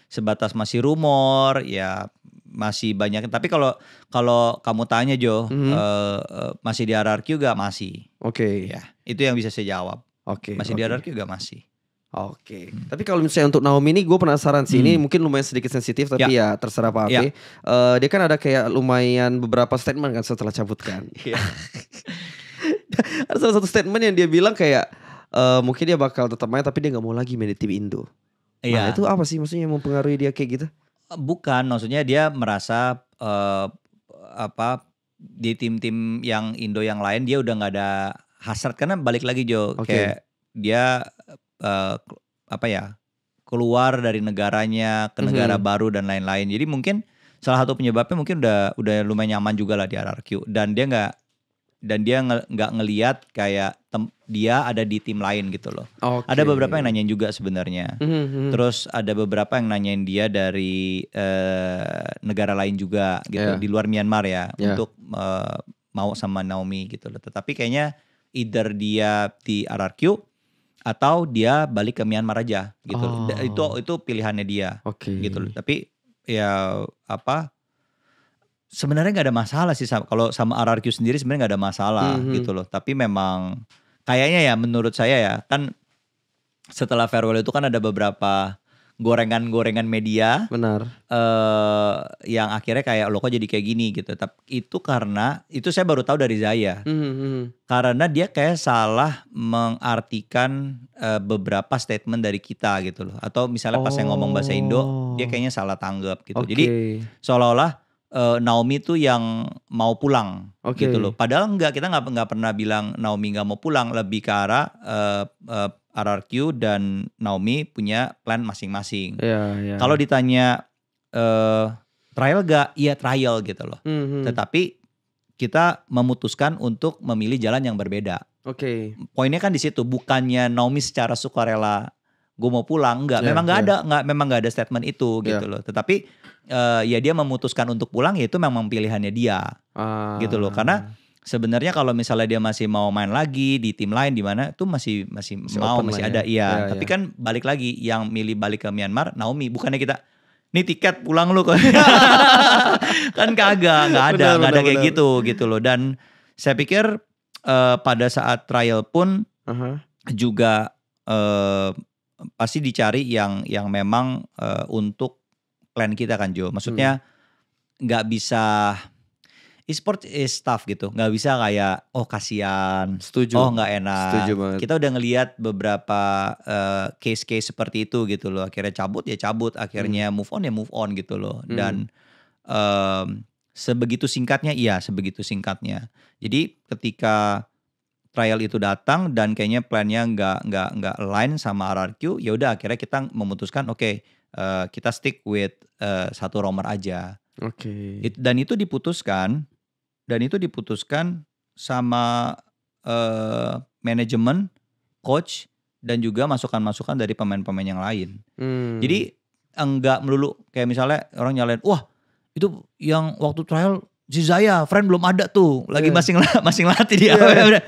sebatas masih rumor ya masih banyak tapi kalau kalau kamu tanya Jo mm -hmm. uh, masih di RRQ gak masih oke okay. ya itu yang bisa saya jawab oke okay, masih okay. di RRQ gak masih Oke, okay. hmm. tapi kalau misalnya untuk Naomi ini gue penasaran sih hmm. ini mungkin lumayan sedikit sensitif tapi ya, ya terserah Pak Api. Ya. Uh, dia kan ada kayak lumayan beberapa statement kan setelah cabut kan. [laughs] Iya. [laughs] ada salah satu statement yang dia bilang kayak uh, mungkin dia bakal tetap main tapi dia nggak mau lagi main di tim Indo. Iya. Nah, itu apa sih maksudnya yang mempengaruhi dia kayak gitu? Bukan, maksudnya dia merasa uh, apa di tim-tim yang Indo yang lain dia udah nggak ada hasrat karena balik lagi Jo okay. kayak dia uh, apa ya keluar dari negaranya ke mhm. negara mm-hmm. baru dan lain-lain. Jadi mungkin salah satu penyebabnya mungkin udah udah lumayan nyaman juga lah di RRQ dan dia nggak dan dia nggak nge, ngeliat kayak tem, dia ada di tim lain gitu loh. Okay. Ada beberapa yang nanyain juga sebenarnya. Mm-hmm. Terus ada beberapa yang nanyain dia dari uh, negara lain juga gitu yeah. di luar Myanmar ya yeah. untuk uh, mau sama Naomi gitu loh. Tetapi kayaknya either dia di RRQ atau dia balik ke Myanmar aja gitu. Oh. Itu itu pilihannya dia. Okay. Gitu loh. Tapi ya apa sebenarnya nggak ada masalah sih kalau sama RRQ sendiri sebenarnya nggak ada masalah mm -hmm. gitu loh. Tapi memang kayaknya ya menurut saya ya kan setelah farewell itu kan ada beberapa gorengan-gorengan media. Benar. Uh, yang akhirnya kayak lo kok jadi kayak gini gitu. Tapi itu karena itu saya baru tahu dari Zaya. Mm -hmm. Karena dia kayak salah mengartikan uh, beberapa statement dari kita gitu loh. Atau misalnya pas oh. saya ngomong bahasa Indo, dia kayaknya oh. salah tanggap gitu. Okay. Jadi seolah-olah uh, Naomi tuh yang mau pulang okay. gitu loh. Padahal enggak kita nggak nggak pernah bilang Naomi nggak mau pulang, lebih ke arah uh, uh, RRQ dan Naomi punya plan masing-masing. Yeah, yeah. Kalau ditanya uh, trial gak? Iya trial gitu loh. Mm-hmm. Tetapi kita memutuskan untuk memilih jalan yang berbeda. Oke. Okay. Poinnya kan di situ bukannya Naomi secara sukarela gue mau pulang nggak yeah, memang nggak yeah. ada nggak memang nggak ada statement itu yeah. gitu loh tetapi uh, ya dia memutuskan untuk pulang ya itu memang pilihannya dia ah. gitu loh karena sebenarnya kalau misalnya dia masih mau main lagi di tim lain di mana itu masih masih, masih mau masih ya. ada ya. iya ya, tapi ya. kan balik lagi yang milih balik ke Myanmar Naomi bukannya kita nih tiket pulang lu kan [laughs] kan kagak nggak ada nggak ada kayak gitu gitu loh dan saya pikir uh, pada saat trial pun uh -huh. juga uh, pasti dicari yang yang memang uh, untuk plan kita kan Jo maksudnya hmm. nggak hmm. bisa e-sport is tough gitu nggak bisa kayak oh kasihan setuju oh nggak enak setuju banget. kita udah ngelihat beberapa uh, case-case seperti itu gitu loh akhirnya cabut ya cabut akhirnya hmm. move on ya move on gitu loh hmm. dan um, sebegitu singkatnya iya sebegitu singkatnya jadi ketika trial itu datang dan kayaknya plannya nggak nggak nggak align sama RRQ ya udah akhirnya kita memutuskan oke okay, uh, eh, kita stick with uh, satu romer aja Oke. Okay. dan itu diputuskan dan itu diputuskan sama uh, manajemen, coach dan juga masukan-masukan dari pemain-pemain yang lain. Hmm. Jadi enggak melulu kayak misalnya orang nyalain, wah itu yang waktu trial si Zaya, friend belum ada tuh, lagi yeah. masing [laughs] masing latih dia. Yeah. Iya.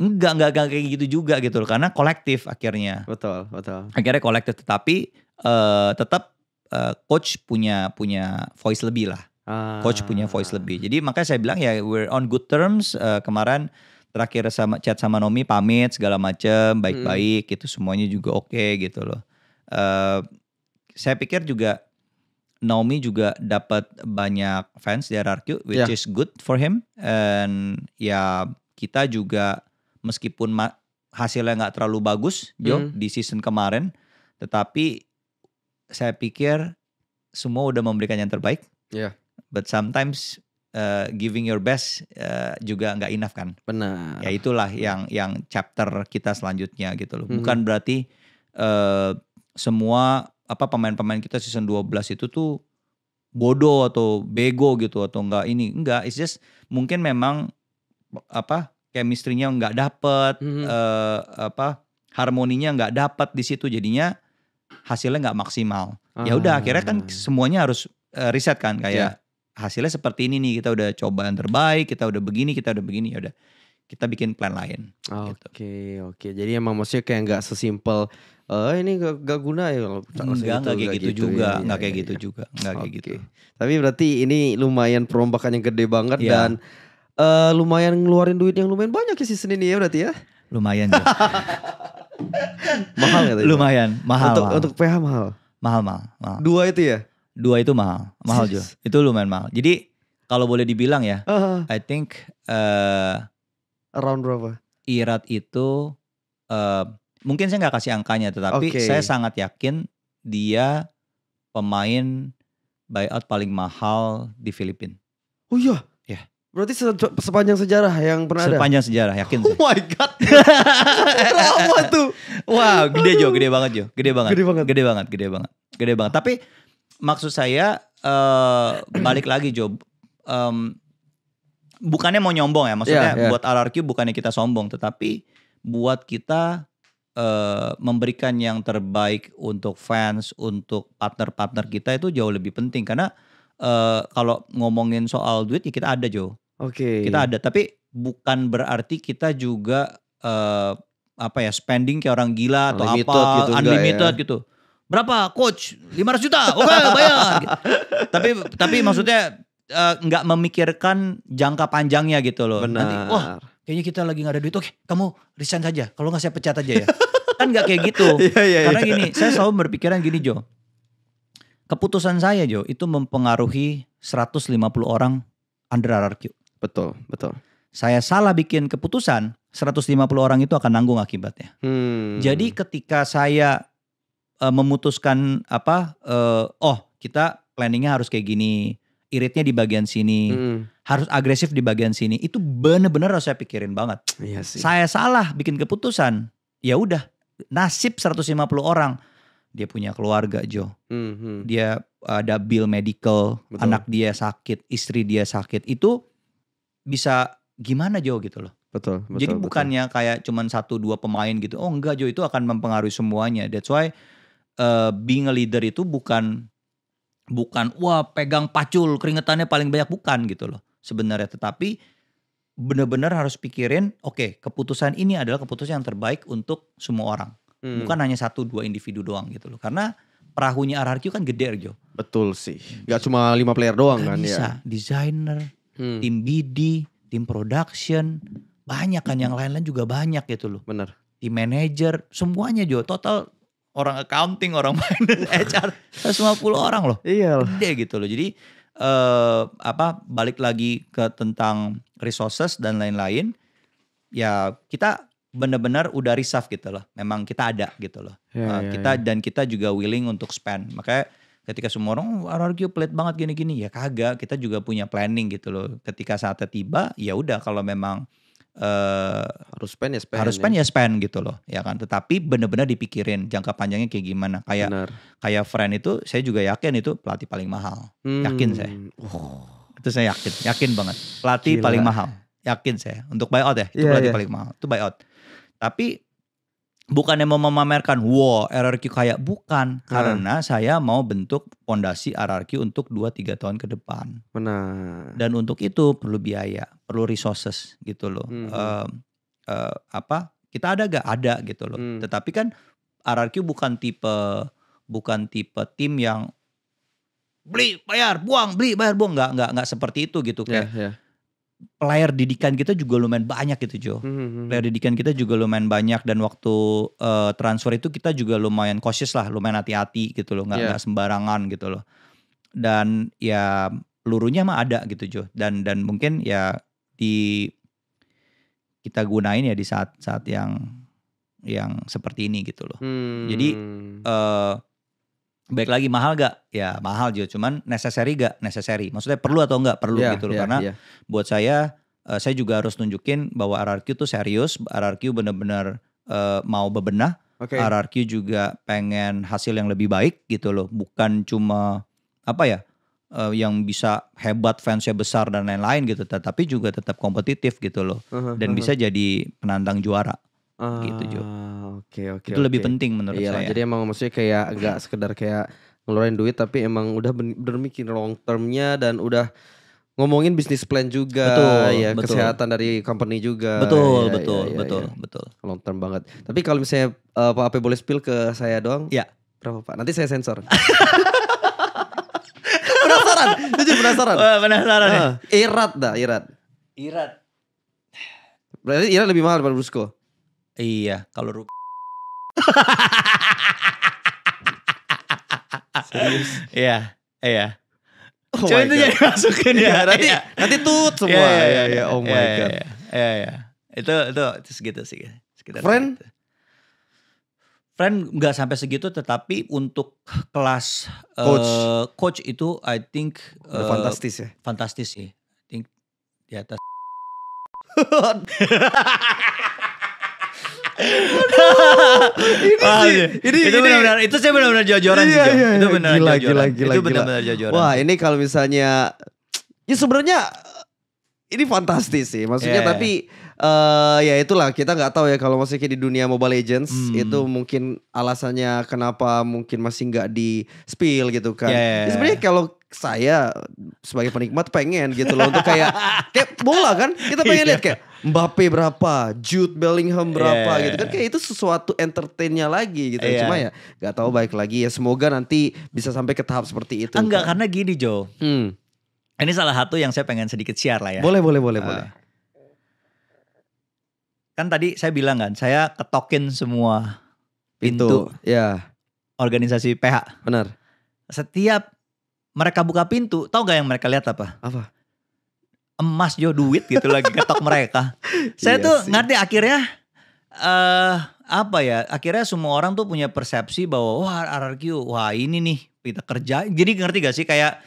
enggak, enggak enggak kayak gitu juga gitu loh, karena kolektif akhirnya. Betul, betul. Akhirnya kolektif tetapi uh, tetap uh, coach punya punya voice lebih lah. Ah. Coach punya voice lebih. Jadi makanya saya bilang ya we're on good terms. Uh, kemarin terakhir sama chat sama Nomi pamit segala macam baik-baik hmm. gitu semuanya juga oke okay, gitu loh. Uh, saya pikir juga Naomi juga dapat banyak fans di RRQ, which yeah. is good for him. And ya kita juga meskipun hasilnya nggak terlalu bagus, Jo, mm. di season kemarin, tetapi saya pikir semua udah memberikan yang terbaik. Yeah but sometimes uh, giving your best uh, juga nggak enough kan benar ya itulah yang yang chapter kita selanjutnya gitu loh hmm. bukan mhm. berarti uh, semua apa pemain-pemain kita season 12 itu tuh bodoh atau bego gitu atau enggak ini enggak it's just mungkin memang apa chemistry-nya enggak dapet mm -hmm. uh, apa harmoninya enggak dapet di situ jadinya hasilnya enggak maksimal ah. ya udah akhirnya kan ah. semuanya harus uh, riset kan kayak yeah hasilnya seperti ini nih kita udah coba yang terbaik kita udah begini kita udah begini ya udah kita bikin plan lain. Oke oh, gitu. oke okay. jadi emang maksudnya kayak nggak sesimpel eh ini gak, gak guna ya enggak enggak kayak gitu, gitu ya, juga enggak ya, kayak ya, gitu ya. juga enggak kayak gitu tapi berarti ini lumayan perombakan yang gede banget ya. dan uh, lumayan ngeluarin duit yang lumayan banyak ya season ini ya berarti ya lumayan [laughs] mahal gak lumayan mahal untuk mahal. untuk PH mahal mahal mahal, mahal. dua itu ya Dua itu mahal, mahal juga Itu lumayan mahal. Jadi kalau boleh dibilang ya, uh, I think uh, around berapa? Irat itu uh, mungkin saya nggak kasih angkanya, tetapi okay. saya sangat yakin dia pemain buyout paling mahal di Filipina. Oh iya. Ya. Berarti se sepanjang sejarah yang pernah sepanjang ada. Sepanjang sejarah, yakin sih. Oh my god. [laughs] Lama tuh. wow, gede Jo, gede banget Jo. Gede banget. Gede banget. Gede banget, gede banget. Gede banget. Tapi maksud saya uh, balik lagi Job. Um, bukannya mau nyombong ya, maksudnya yeah, yeah. buat LRQ bukannya kita sombong, tetapi buat kita uh, memberikan yang terbaik untuk fans, untuk partner-partner kita itu jauh lebih penting karena uh, kalau ngomongin soal duit ya kita ada Jo. Oke. Okay. Kita ada, tapi bukan berarti kita juga uh, apa ya spending kayak orang gila atau unlimited apa gitu, ya. unlimited ya. gitu berapa coach 500 juta oke okay, bayar [laughs] tapi tapi maksudnya eh, nggak uh, memikirkan jangka panjangnya gitu loh Benar. nanti wah kayaknya kita lagi nggak ada duit oke okay, kamu resign saja kalau nggak saya pecat aja ya [laughs] kan nggak kayak gitu [laughs] yeah, yeah, iya. karena yeah. gini saya selalu berpikiran gini Jo keputusan saya Jo itu mempengaruhi 150 orang under RRQ betul betul saya salah bikin keputusan 150 orang itu akan nanggung akibatnya hmm. jadi ketika saya uh, memutuskan apa uh, oh kita planningnya harus kayak gini iritnya di bagian sini hmm. harus agresif di bagian sini itu bener-bener harus saya pikirin banget iya sih. saya salah bikin keputusan ya udah nasib 150 orang dia punya keluarga Jo hmm, hmm. dia ada bill medical Betul. anak dia sakit istri dia sakit itu bisa gimana Jo gitu loh Betul, betul. Jadi bukannya betul. kayak cuman satu dua pemain gitu. Oh enggak Jo itu akan mempengaruhi semuanya. That's why uh, being a leader itu bukan bukan wah pegang pacul keringetannya paling banyak bukan gitu loh sebenarnya tetapi benar-benar harus pikirin oke okay, keputusan ini adalah keputusan yang terbaik untuk semua orang hmm. bukan hanya satu dua individu doang gitu loh karena perahunya RRQ kan gede Jo. Betul sih. Gak cuma lima player doang kan, kan bisa. ya. Desainer, hmm. tim BD, tim production, banyak kan yang lain-lain juga banyak gitu loh. Bener. Tim manager, semuanya Jo. Total orang accounting, orang [laughs] finance, HR, 150 orang loh. Iya. Gede gitu loh. Jadi eh, apa balik lagi ke tentang resources dan lain-lain, ya kita benar-benar udah risaf gitu loh. Memang kita ada gitu loh. Ya, uh, ya, kita ya. dan kita juga willing untuk spend. Makanya ketika semua orang oh, RRQ pelit banget gini-gini ya kagak. Kita juga punya planning gitu loh. Ketika saatnya tiba, ya udah kalau memang Eh, harus spend ya spend harus ya. spend ya. ya spend gitu loh ya kan tetapi bener-bener dipikirin jangka panjangnya kayak gimana kayak Benar. kayak friend itu saya juga yakin itu pelatih paling mahal hmm. yakin saya oh. itu saya yakin yakin banget pelatih Gila. paling mahal yakin saya untuk buyout ya itu yeah, pelatih yeah. paling mahal itu buyout tapi bukannya mau memamerkan wow RRQ kayak bukan hmm. karena saya mau bentuk pondasi RRQ untuk 2 tiga tahun ke depan. Benar. Dan untuk itu perlu biaya, perlu resources gitu loh. Hmm. Uh, uh, apa? Kita ada gak ada gitu loh. Hmm. Tetapi kan RRQ bukan tipe bukan tipe tim yang beli bayar buang beli bayar buang nggak nggak nggak seperti itu gitu ya, kayak yeah, yeah player didikan kita juga lumayan banyak gitu Jo. Mm-hmm. Player didikan kita juga lumayan banyak dan waktu uh, transfer itu kita juga lumayan cautious lah, lumayan hati-hati gitu loh, nggak yeah. sembarangan gitu loh. Dan ya pelurunya mah ada gitu Jo. Dan dan mungkin ya di kita gunain ya di saat-saat yang yang seperti ini gitu loh. Hmm. Jadi uh, baik lagi mahal gak? Ya mahal juga, cuman necessary gak? Necessary. Maksudnya perlu atau enggak? Perlu yeah, gitu loh. Yeah, Karena yeah. buat saya, uh, saya juga harus tunjukin bahwa RRQ tuh serius, RRQ bener-bener uh, mau bebenah, okay. RRQ juga pengen hasil yang lebih baik gitu loh. Bukan cuma apa ya, uh, yang bisa hebat fansnya besar dan lain-lain gitu, tetapi juga tetap kompetitif gitu loh. Uh -huh, dan uh -huh. bisa jadi penantang juara. Uh, gitu Jo. Ah, oke okay, oke. Okay, itu okay. lebih penting menurut Iyalah, saya. Jadi emang maksudnya kayak nggak hmm. sekedar kayak ngeluarin duit tapi emang udah bermikir long termnya dan udah ngomongin bisnis plan juga betul, ya betul. kesehatan dari company juga betul ya, ya betul ya, ya, betul ya. betul long term banget tapi kalau misalnya uh, Pak Ape boleh spill ke saya doang ya berapa Pak nanti saya sensor [laughs] penasaran jujur penasaran Oh, penasaran uh, irat dah irat irat berarti irat lebih mahal daripada Brusco Iya, kalau ruk, Serius? Iya, iya. Oh Cuma itu jadi masukin iya, ya. Nanti iya. nanti tut iya, semua. Iya, iya, iya, Oh my god. Iya, iya. Itu itu segitu sih. Sekitar Friend segitu. Friend nggak sampai segitu, tetapi untuk kelas eh, coach, uh, coach itu I think uh, fantastis ya. Fantastis sih. I think di atas. [laughs] ini ah, sih, iya. ini itu benar-benar itu sih benar-benar jajoran iya, sih. Iya, iya, itu iya. benar gila, jajoran. Gila, gila, itu benar-benar jajoran. Wah, ini kalau misalnya ya sebenarnya ini fantastis sih. Maksudnya yeah. Iya, tapi uh, ya itulah kita nggak tahu ya kalau masih di dunia Mobile Legends hmm. itu mungkin alasannya kenapa mungkin masih nggak di spill gitu kan. Yeah. Ya, sebenarnya kalau saya sebagai penikmat pengen gitu loh untuk kayak kayak bola kan kita pengen lihat kayak Mbappe berapa, Jude Bellingham berapa yeah. gitu kan kayak itu sesuatu entertainnya lagi gitu. Yeah. Cuma ya nggak tahu baik lagi ya semoga nanti bisa sampai ke tahap seperti itu. Enggak ah, kan? karena gini Jo. Hmm. Ini salah satu yang saya pengen sedikit share lah ya. Boleh boleh boleh uh, boleh. Ah. Kan tadi saya bilang kan saya ketokin semua pintu, pintu ya organisasi PH. Benar. Setiap mereka buka pintu, tau gak yang mereka lihat apa? Apa? emas jo duit gitu lagi ketok mereka. [laughs] Saya iya tuh sih. ngerti akhirnya eh uh, apa ya? Akhirnya semua orang tuh punya persepsi bahwa wah RRQ, wah ini nih kita kerja. Jadi ngerti gak sih kayak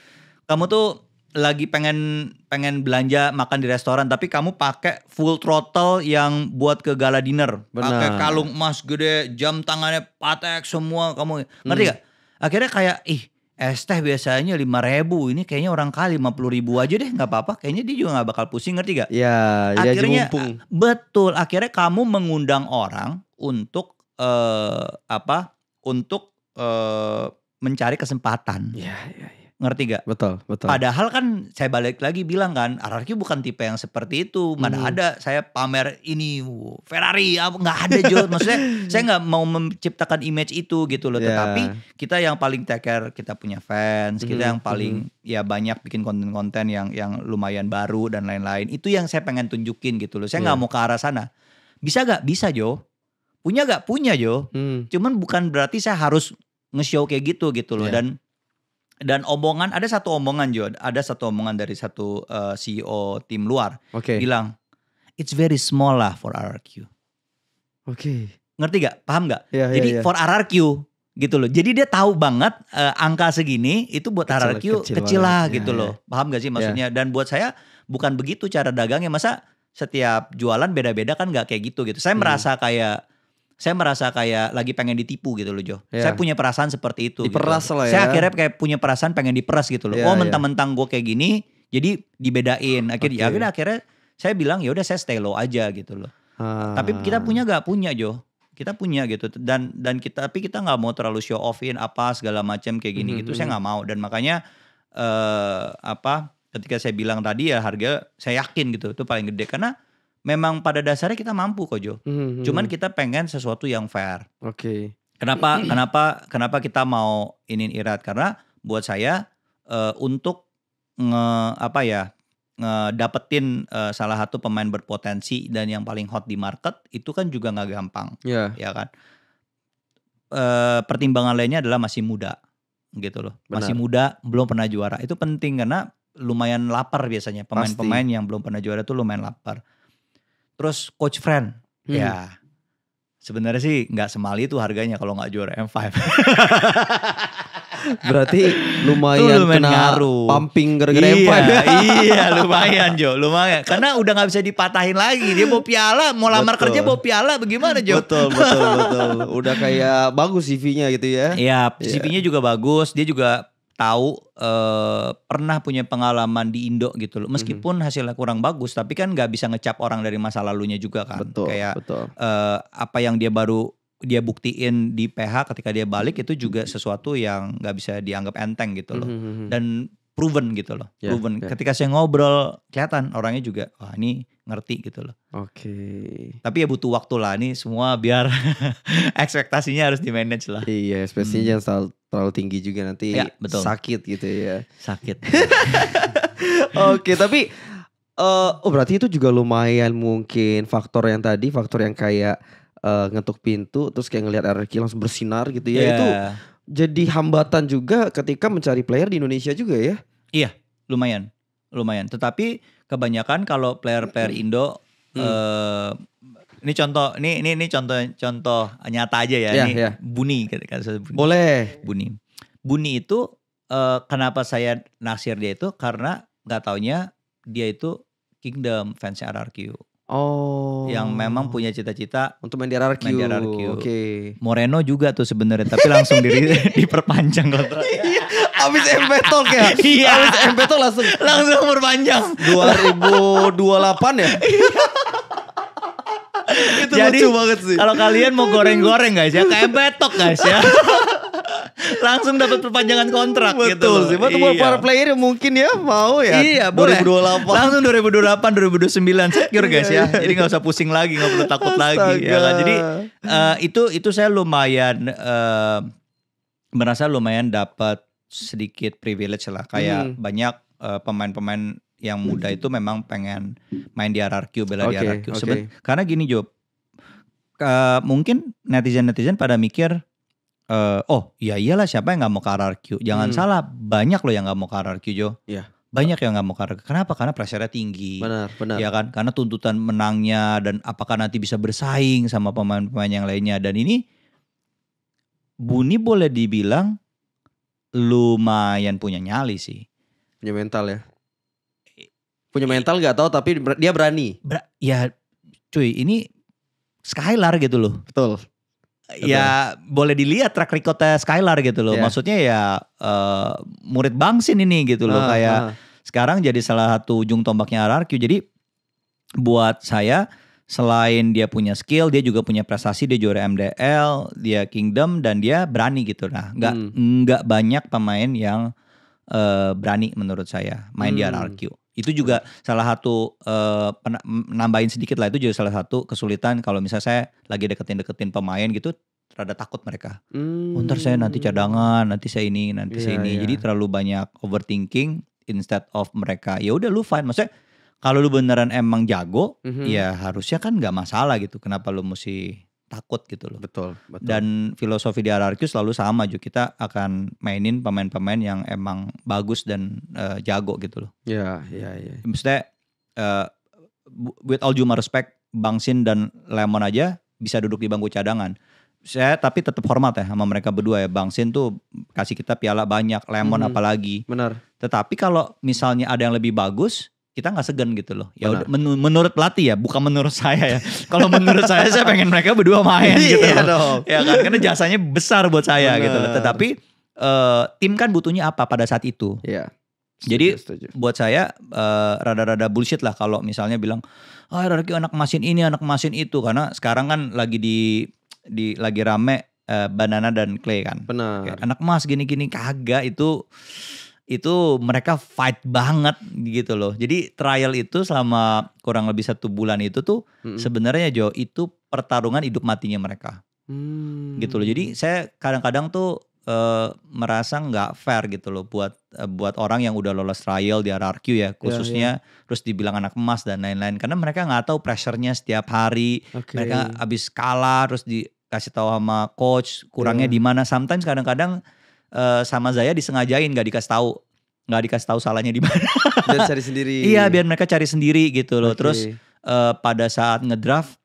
kamu tuh lagi pengen pengen belanja makan di restoran tapi kamu pakai full throttle yang buat ke gala dinner pakai kalung emas gede jam tangannya patek semua kamu ngerti hmm. gak akhirnya kayak ih es teh biasanya lima ribu ini kayaknya orang kali lima puluh ribu aja deh nggak apa-apa kayaknya dia juga nggak bakal pusing ngerti gak? Iya. iya akhirnya betul akhirnya kamu mengundang orang untuk uh, apa? Untuk uh, mencari kesempatan. Iya. Ya, ya. Ngerti gak? Betul, betul. Padahal kan saya balik lagi bilang kan, RRQ bukan tipe yang seperti itu. Mana hmm. ada saya pamer ini Ferrari apa nggak ada Jo. [laughs] Maksudnya saya nggak mau menciptakan image itu gitu loh. Yeah. Tetapi kita yang paling take care kita punya fans, hmm. kita yang hmm. paling hmm. ya banyak bikin konten-konten yang yang lumayan baru dan lain-lain. Itu yang saya pengen tunjukin gitu loh. Saya nggak yeah. mau ke arah sana. Bisa gak? Bisa Jo. Punya gak? Punya Jo. Hmm. Cuman bukan berarti saya harus nge-show kayak gitu gitu loh. Yeah. Dan dan omongan ada satu omongan Jo, ada satu omongan dari satu uh, eh, CEO tim luar okay. bilang it's very small lah for RRQ. Oke. Okay. Ngerti gak? Paham gak? Yeah, iya, Jadi yeah, yeah. for RRQ gitu loh. Jadi dia tahu banget uh, angka segini itu buat kecil, RRQ kecil, kecil lah iya, gitu yeah. loh. Paham gak sih iya. maksudnya? Yeah. Dan buat saya bukan begitu cara dagangnya. Masa setiap jualan beda-beda kan gak kayak gitu gitu. Saya hmm. merasa kayak saya merasa kayak lagi pengen ditipu gitu loh Jo. Yeah. Saya iya. punya perasaan seperti itu. Gitu diperas gitu. lah ya. Saya akhirnya kayak punya perasaan pengen diperas gitu loh. Yeah, oh iya. mentang-mentang gue kayak gini, jadi dibedain. Akhirnya, okay. akhirnya, akhirnya saya bilang ya udah saya stay low aja gitu loh. Hmm. Tapi kita punya gak punya Jo. Kita punya gitu dan dan kita tapi kita nggak mau terlalu show offin apa segala macam kayak gini mm -hmm. gitu. Saya mhm. nggak mau dan makanya uh, apa ketika saya bilang tadi ya harga saya yakin gitu itu paling gede karena memang pada dasarnya kita mampu kok Jo. hmm, hmm, hmm. Cuman kita pengen sesuatu yang fair. Oke. Okay. Kenapa kenapa kenapa kita mau ini irat karena buat saya uh, untuk nge apa ya dapetin uh, salah satu pemain berpotensi dan yang paling hot di market itu kan juga nggak gampang, yeah. ya kan? Uh, pertimbangan lainnya adalah masih muda, gitu loh. Benar. Masih muda, belum pernah juara. Itu penting karena lumayan lapar biasanya pemain-pemain yang belum pernah juara itu lumayan lapar. Terus coach friend. Hmm. Ya. Sebenarnya sih nggak semali itu harganya kalau nggak juara M5. [laughs] Berarti lumayan, lumayan kena ngaruh. pumping gara-gara iya, M5. Ya? iya, lumayan Jo, lumayan. Karena udah nggak bisa dipatahin lagi. Dia mau piala, mau lamar betul. kerja mau piala bagaimana Jo? Betul, betul, [laughs] betul. Udah kayak bagus CV-nya gitu ya. Iya, iya. CV-nya yeah. juga bagus. Dia juga tahu eh, pernah punya pengalaman di Indo gitu loh. Mhm. Meskipun mm-hmm. hasilnya kurang bagus, tapi kan nggak bisa ngecap orang dari masa lalunya juga kan. Betul, Kayak betul. Eh, apa yang dia baru dia buktiin di PH ketika dia balik mhm. itu juga sesuatu yang nggak bisa dianggap enteng gitu loh. Mm-hmm. Dan proven gitu loh. Yeah, proven. Yeah. Ketika saya ngobrol kelihatan orangnya juga wah ini ngerti gitu loh. Oke. Okay. Tapi ya butuh waktu lah nih semua biar [laughs] ekspektasinya harus di manage lah. Iya, ekspektasinya hmm. jangan terlalu, terlalu tinggi juga nanti ya, betul. sakit gitu ya. Sakit. [laughs] Oke, okay, tapi uh, oh berarti itu juga lumayan mungkin faktor yang tadi, faktor yang kayak uh, ngetuk pintu terus kayak ngelihat RRQ langsung bersinar gitu ya. Yeah. Itu iya. jadi hambatan juga ketika mencari player di Indonesia juga ya. Iya, lumayan. Lumayan. Tetapi kebanyakan kalau player-player Indo hmm. uh, ini contoh ini ini ini contoh contoh nyata aja ya yeah, ini yeah. Buni kata saya Buni. Boleh. Buni. Buni itu uh, kenapa saya naksir dia itu karena nggak taunya dia itu Kingdom fans RRQ. Oh. Yang memang punya cita-cita untuk main di RRQ. RRQ. Oke. Okay. Moreno juga tuh sebenarnya tapi langsung diri [laughs] diperpanjang kontraknya. Abis MP Talk ya. [laughs] Iya. Abis MP Talk langsung. Langsung umur berpanjang. 2028 ya. [laughs] itu Jadi, lucu banget sih. Kalau kalian mau goreng-goreng guys ya, kayak betok guys ya. [laughs] Langsung dapat perpanjangan kontrak Betul gitu. Betul sih. Buat iya. para player yang mungkin ya mau ya. Iya, 2028. boleh. Langsung 2028 2029 secure guys ya. Iya, iya. Jadi nggak usah pusing lagi, nggak perlu takut Astaga. lagi ya kan. Jadi uh, itu itu saya lumayan uh, merasa lumayan dapat sedikit privilege lah kayak hmm. banyak pemain eh, pemain-pemain yang muda itu memang pengen main di RRQ bela okay, di RRQ okay. karena gini Job uh, mungkin netizen netizen pada mikir uh, oh iya iyalah siapa yang nggak mau ke RRQ jangan hmm. salah banyak loh yang nggak mau ke RRQ Jo yeah banyak yang nggak mau RRQ Kenapa? Karena pressure tinggi. Benar, benar. Ya kan? Karena tuntutan menangnya dan apakah nanti bisa bersaing sama pemain-pemain yang lainnya. Dan ini Buni boleh dibilang lumayan punya nyali sih. Punya mental ya. Punya mental gak tahu tapi dia berani. Ber ya cuy ini Skylar gitu loh. Betul. Ya boleh dilihat track recordnya Skylar gitu loh. Yeah. Maksudnya ya uh, murid bangsin ini gitu loh. Ah, Kayak ah. sekarang jadi salah satu ujung tombaknya RRQ. Jadi buat saya selain dia punya skill, dia juga punya prestasi, dia juara MDL, dia Kingdom dan dia berani gitu. Nah, nggak hmm. banyak pemain yang uh, berani menurut saya main hmm. di RRQ. Itu juga salah satu uh, nambahin sedikit lah itu juga salah satu kesulitan kalau misalnya saya lagi deketin-deketin pemain gitu rada takut mereka. Hmm. Oh, ntar saya nanti cadangan, nanti saya ini, nanti yeah, saya iya, ini. Yeah. Jadi iya. terlalu banyak overthinking instead of mereka. Ya udah lu fine. Maksudnya kalau lu beneran emang jago, mm-hmm. ya harusnya kan nggak masalah gitu. Kenapa lu mesti takut gitu loh. Betul, betul. Dan filosofi di RRQ selalu sama juga kita akan mainin pemain-pemain yang emang bagus dan uh, jago gitu loh. Iya, iya, iya. Maksudnya uh, with all due respect Bang Sin dan Lemon aja bisa duduk di bangku cadangan. Saya tapi tetap hormat ya sama mereka berdua ya. Bang Sin tuh kasih kita piala banyak, Lemon hmm, apalagi. Benar. Tetapi kalau misalnya ada yang lebih bagus, kita nggak segan gitu loh. Ya udah, menur menurut pelatih ya, bukan menurut [laughs] saya ya. Kalau menurut saya saya pengen mereka berdua main iya gitu. Iya loh. Ya kan karena jasanya besar buat saya Bener. gitu loh. Tetapi uh, tim kan butuhnya apa pada saat itu? Iya. Jadi setuju. buat saya rada eh, rada-rada bullshit lah kalau misalnya bilang ah oh, Rarki anak mesin ini anak mesin itu karena sekarang kan lagi di di lagi rame uh, banana dan clay kan. Benar. anak emas gini-gini kagak itu itu mereka fight banget gitu loh. Jadi trial itu selama kurang lebih satu bulan itu tuh -hmm. sebenarnya Jo itu pertarungan hidup matinya mereka. Hmm. Gitu loh. Jadi saya kadang-kadang tuh uh, merasa nggak fair gitu loh buat uh, buat orang yang udah lolos trial di RRQ ya, ya khususnya yeah, yeah. terus dibilang anak emas dan lain-lain karena mereka nggak tahu pressure setiap hari. Okay. Mereka habis kalah terus dikasih tahu sama coach kurangnya yeah. di mana. Sometimes kadang-kadang uh, sama Zaya disengajain gak dikasih tahu nggak dikasih tahu salahnya di mana biar [laughs] cari sendiri iya biar mereka cari sendiri gitu loh okay. terus uh, pada saat ngedraft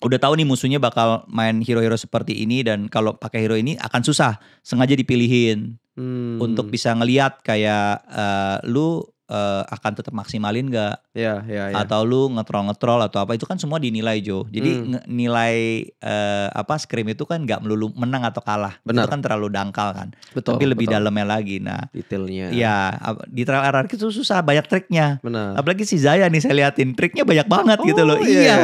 udah tahu nih musuhnya bakal main hero-hero seperti ini dan kalau pakai hero ini akan susah sengaja dipilihin hmm. untuk bisa ngelihat kayak uh, lu uh, akan tetap maksimalin gak? Ya, ya, ya. Atau lu ngetrol-ngetrol atau apa itu kan semua dinilai Jo. Jadi hmm. nilai uh, apa skrim itu kan gak melulu menang atau kalah. Benar. Itu kan terlalu dangkal kan. Betul. Tapi lebih betul. dalamnya lagi. Nah, detailnya. Ya, di trial error itu susah banyak triknya. Benar. Apalagi si Zaya nih saya liatin triknya banyak banget oh, gitu loh. Yeah. Oh, iya.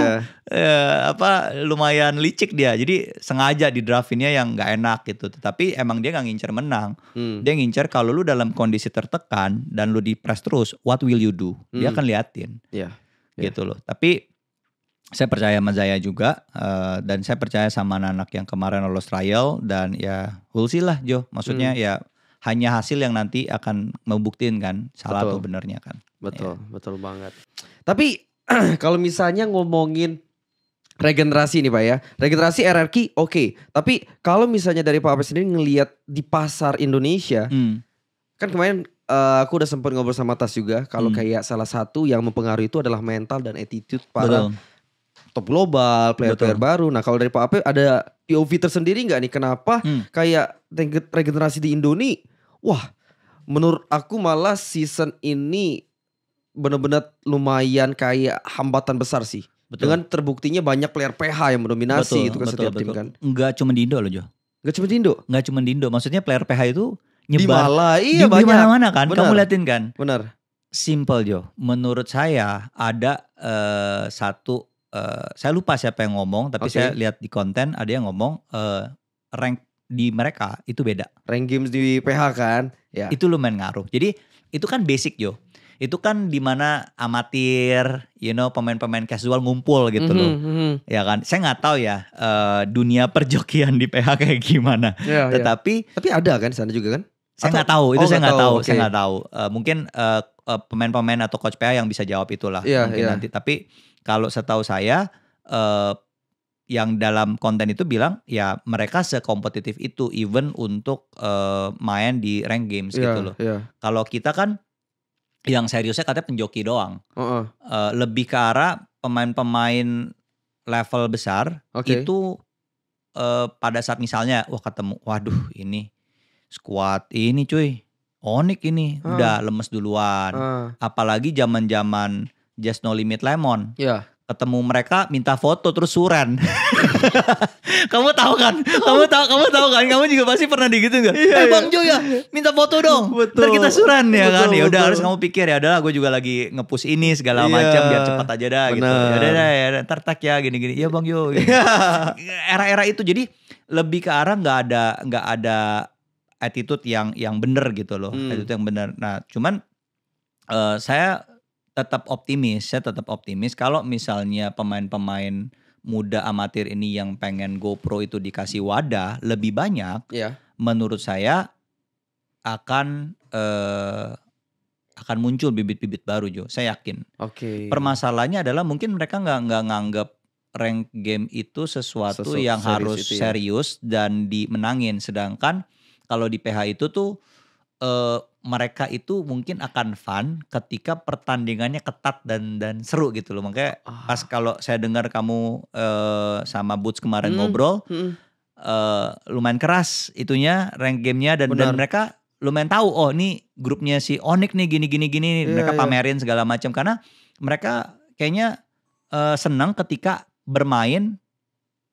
Uh, apa lumayan licik dia. Jadi sengaja di draftinnya yang nggak enak gitu. Tetapi emang dia nggak ngincer menang. Hmm. Dia ngincer kalau lu dalam kondisi tertekan dan lu di press terus what will you do hmm. dia akan liatin yeah. Yeah. gitu loh tapi saya percaya sama Zaya juga uh, dan saya percaya sama anak-anak yang kemarin lolos trial dan ya we'll see lah Jo maksudnya hmm. ya hanya hasil yang nanti akan membuktikan kan salah betul. atau benernya kan betul ya. betul banget tapi [clears throat] kalau misalnya ngomongin regenerasi nih pak ya regenerasi RRQ oke okay. tapi kalau misalnya dari pak Apes sendiri ngelihat di pasar Indonesia hmm. kan kemarin uh, aku udah sempat ngobrol sama Tas juga kalau hmm. kayak salah satu yang mempengaruhi itu adalah mental dan attitude para Betul. top global player-player baru. Nah kalau dari Pak Ape ada POV tersendiri nggak nih kenapa hmm. kayak regenerasi di Indonesia? Wah menurut aku malah season ini benar-benar lumayan kayak hambatan besar sih. Betul. Dengan terbuktinya banyak player PH yang mendominasi betul, itu kan betul, setiap betul. tim kan. Enggak cuma di Indo loh Jo. Enggak cuma di Indo. Enggak cuma di Indo. Maksudnya player PH itu nyebar di mana iya banyak. Di mana kan, Bener. kamu liatin kan? Benar. Simple Jo, menurut saya ada uh, satu uh, saya lupa siapa yang ngomong, tapi okay. saya lihat di konten ada yang ngomong uh, rank di mereka itu beda. Rank games di PH kan? Ya. Itu lumayan ngaruh. Jadi itu kan basic Jo. Itu kan dimana amatir, you know, pemain-pemain casual ngumpul gitu mm -hmm, loh, mm -hmm. ya kan? Saya nggak tahu ya uh, dunia perjokian di PH kayak gimana. Yeah, ya. Tetapi, yeah. tapi ada kan sana juga kan? Saya nggak tahu, itu oh, saya nggak tahu, tahu. Okay. saya nggak tahu. Uh, mungkin uh, uh, pemain-pemain atau coach PA yang bisa jawab itulah yeah, mungkin yeah. nanti. Tapi kalau setahu saya uh, yang dalam konten itu bilang ya mereka sekompetitif itu even untuk uh, main di rank games yeah, gitu loh. Yeah. Kalau kita kan yang seriusnya katanya penjoki doang. Uh -uh. Uh, lebih ke arah pemain-pemain level besar okay. itu uh, pada saat misalnya wah ketemu waduh ini squat ini cuy onik ini uh. udah lemes duluan uh. apalagi zaman zaman just no limit lemon yeah. ketemu mereka minta foto terus suren [laughs] kamu tahu kan kamu tahu kamu tahu kan kamu juga pasti pernah digitu nggak iya, eh iya. bang Jo ya minta foto dong betul. ntar kita suran ya kan? betul, kan ya udah harus kamu pikir ya adalah gue juga lagi ngepus ini segala yeah, macam biar cepat aja dah bener. gitu ya udah ya ntar tak ya gini gini ya bang Jo gitu. Iya. era-era itu jadi lebih ke arah nggak ada nggak ada attitude yang yang benar gitu loh hmm. attitude yang benar nah cuman uh, saya tetap optimis saya tetap optimis kalau misalnya pemain-pemain muda amatir ini yang pengen GoPro itu dikasih wadah lebih banyak yeah. menurut saya akan uh, akan muncul bibit-bibit baru Jo saya yakin oke okay. permasalahannya adalah mungkin mereka nggak nggak nganggap rank game itu sesuatu Sesu yang harus ya. serius ya. dan dimenangin sedangkan kalau di PH itu tuh uh, mereka itu mungkin akan fun ketika pertandingannya ketat dan dan seru gitu loh. Makanya oh. pas kalau saya dengar kamu uh, sama Boots kemarin hmm. ngobrol, hmm. Uh, lumayan keras itunya rank gamenya dan Benar. dan mereka lumayan tahu oh ini grupnya si Onik nih gini gini gini yeah, mereka yeah. pamerin segala macam karena mereka kayaknya uh, senang ketika bermain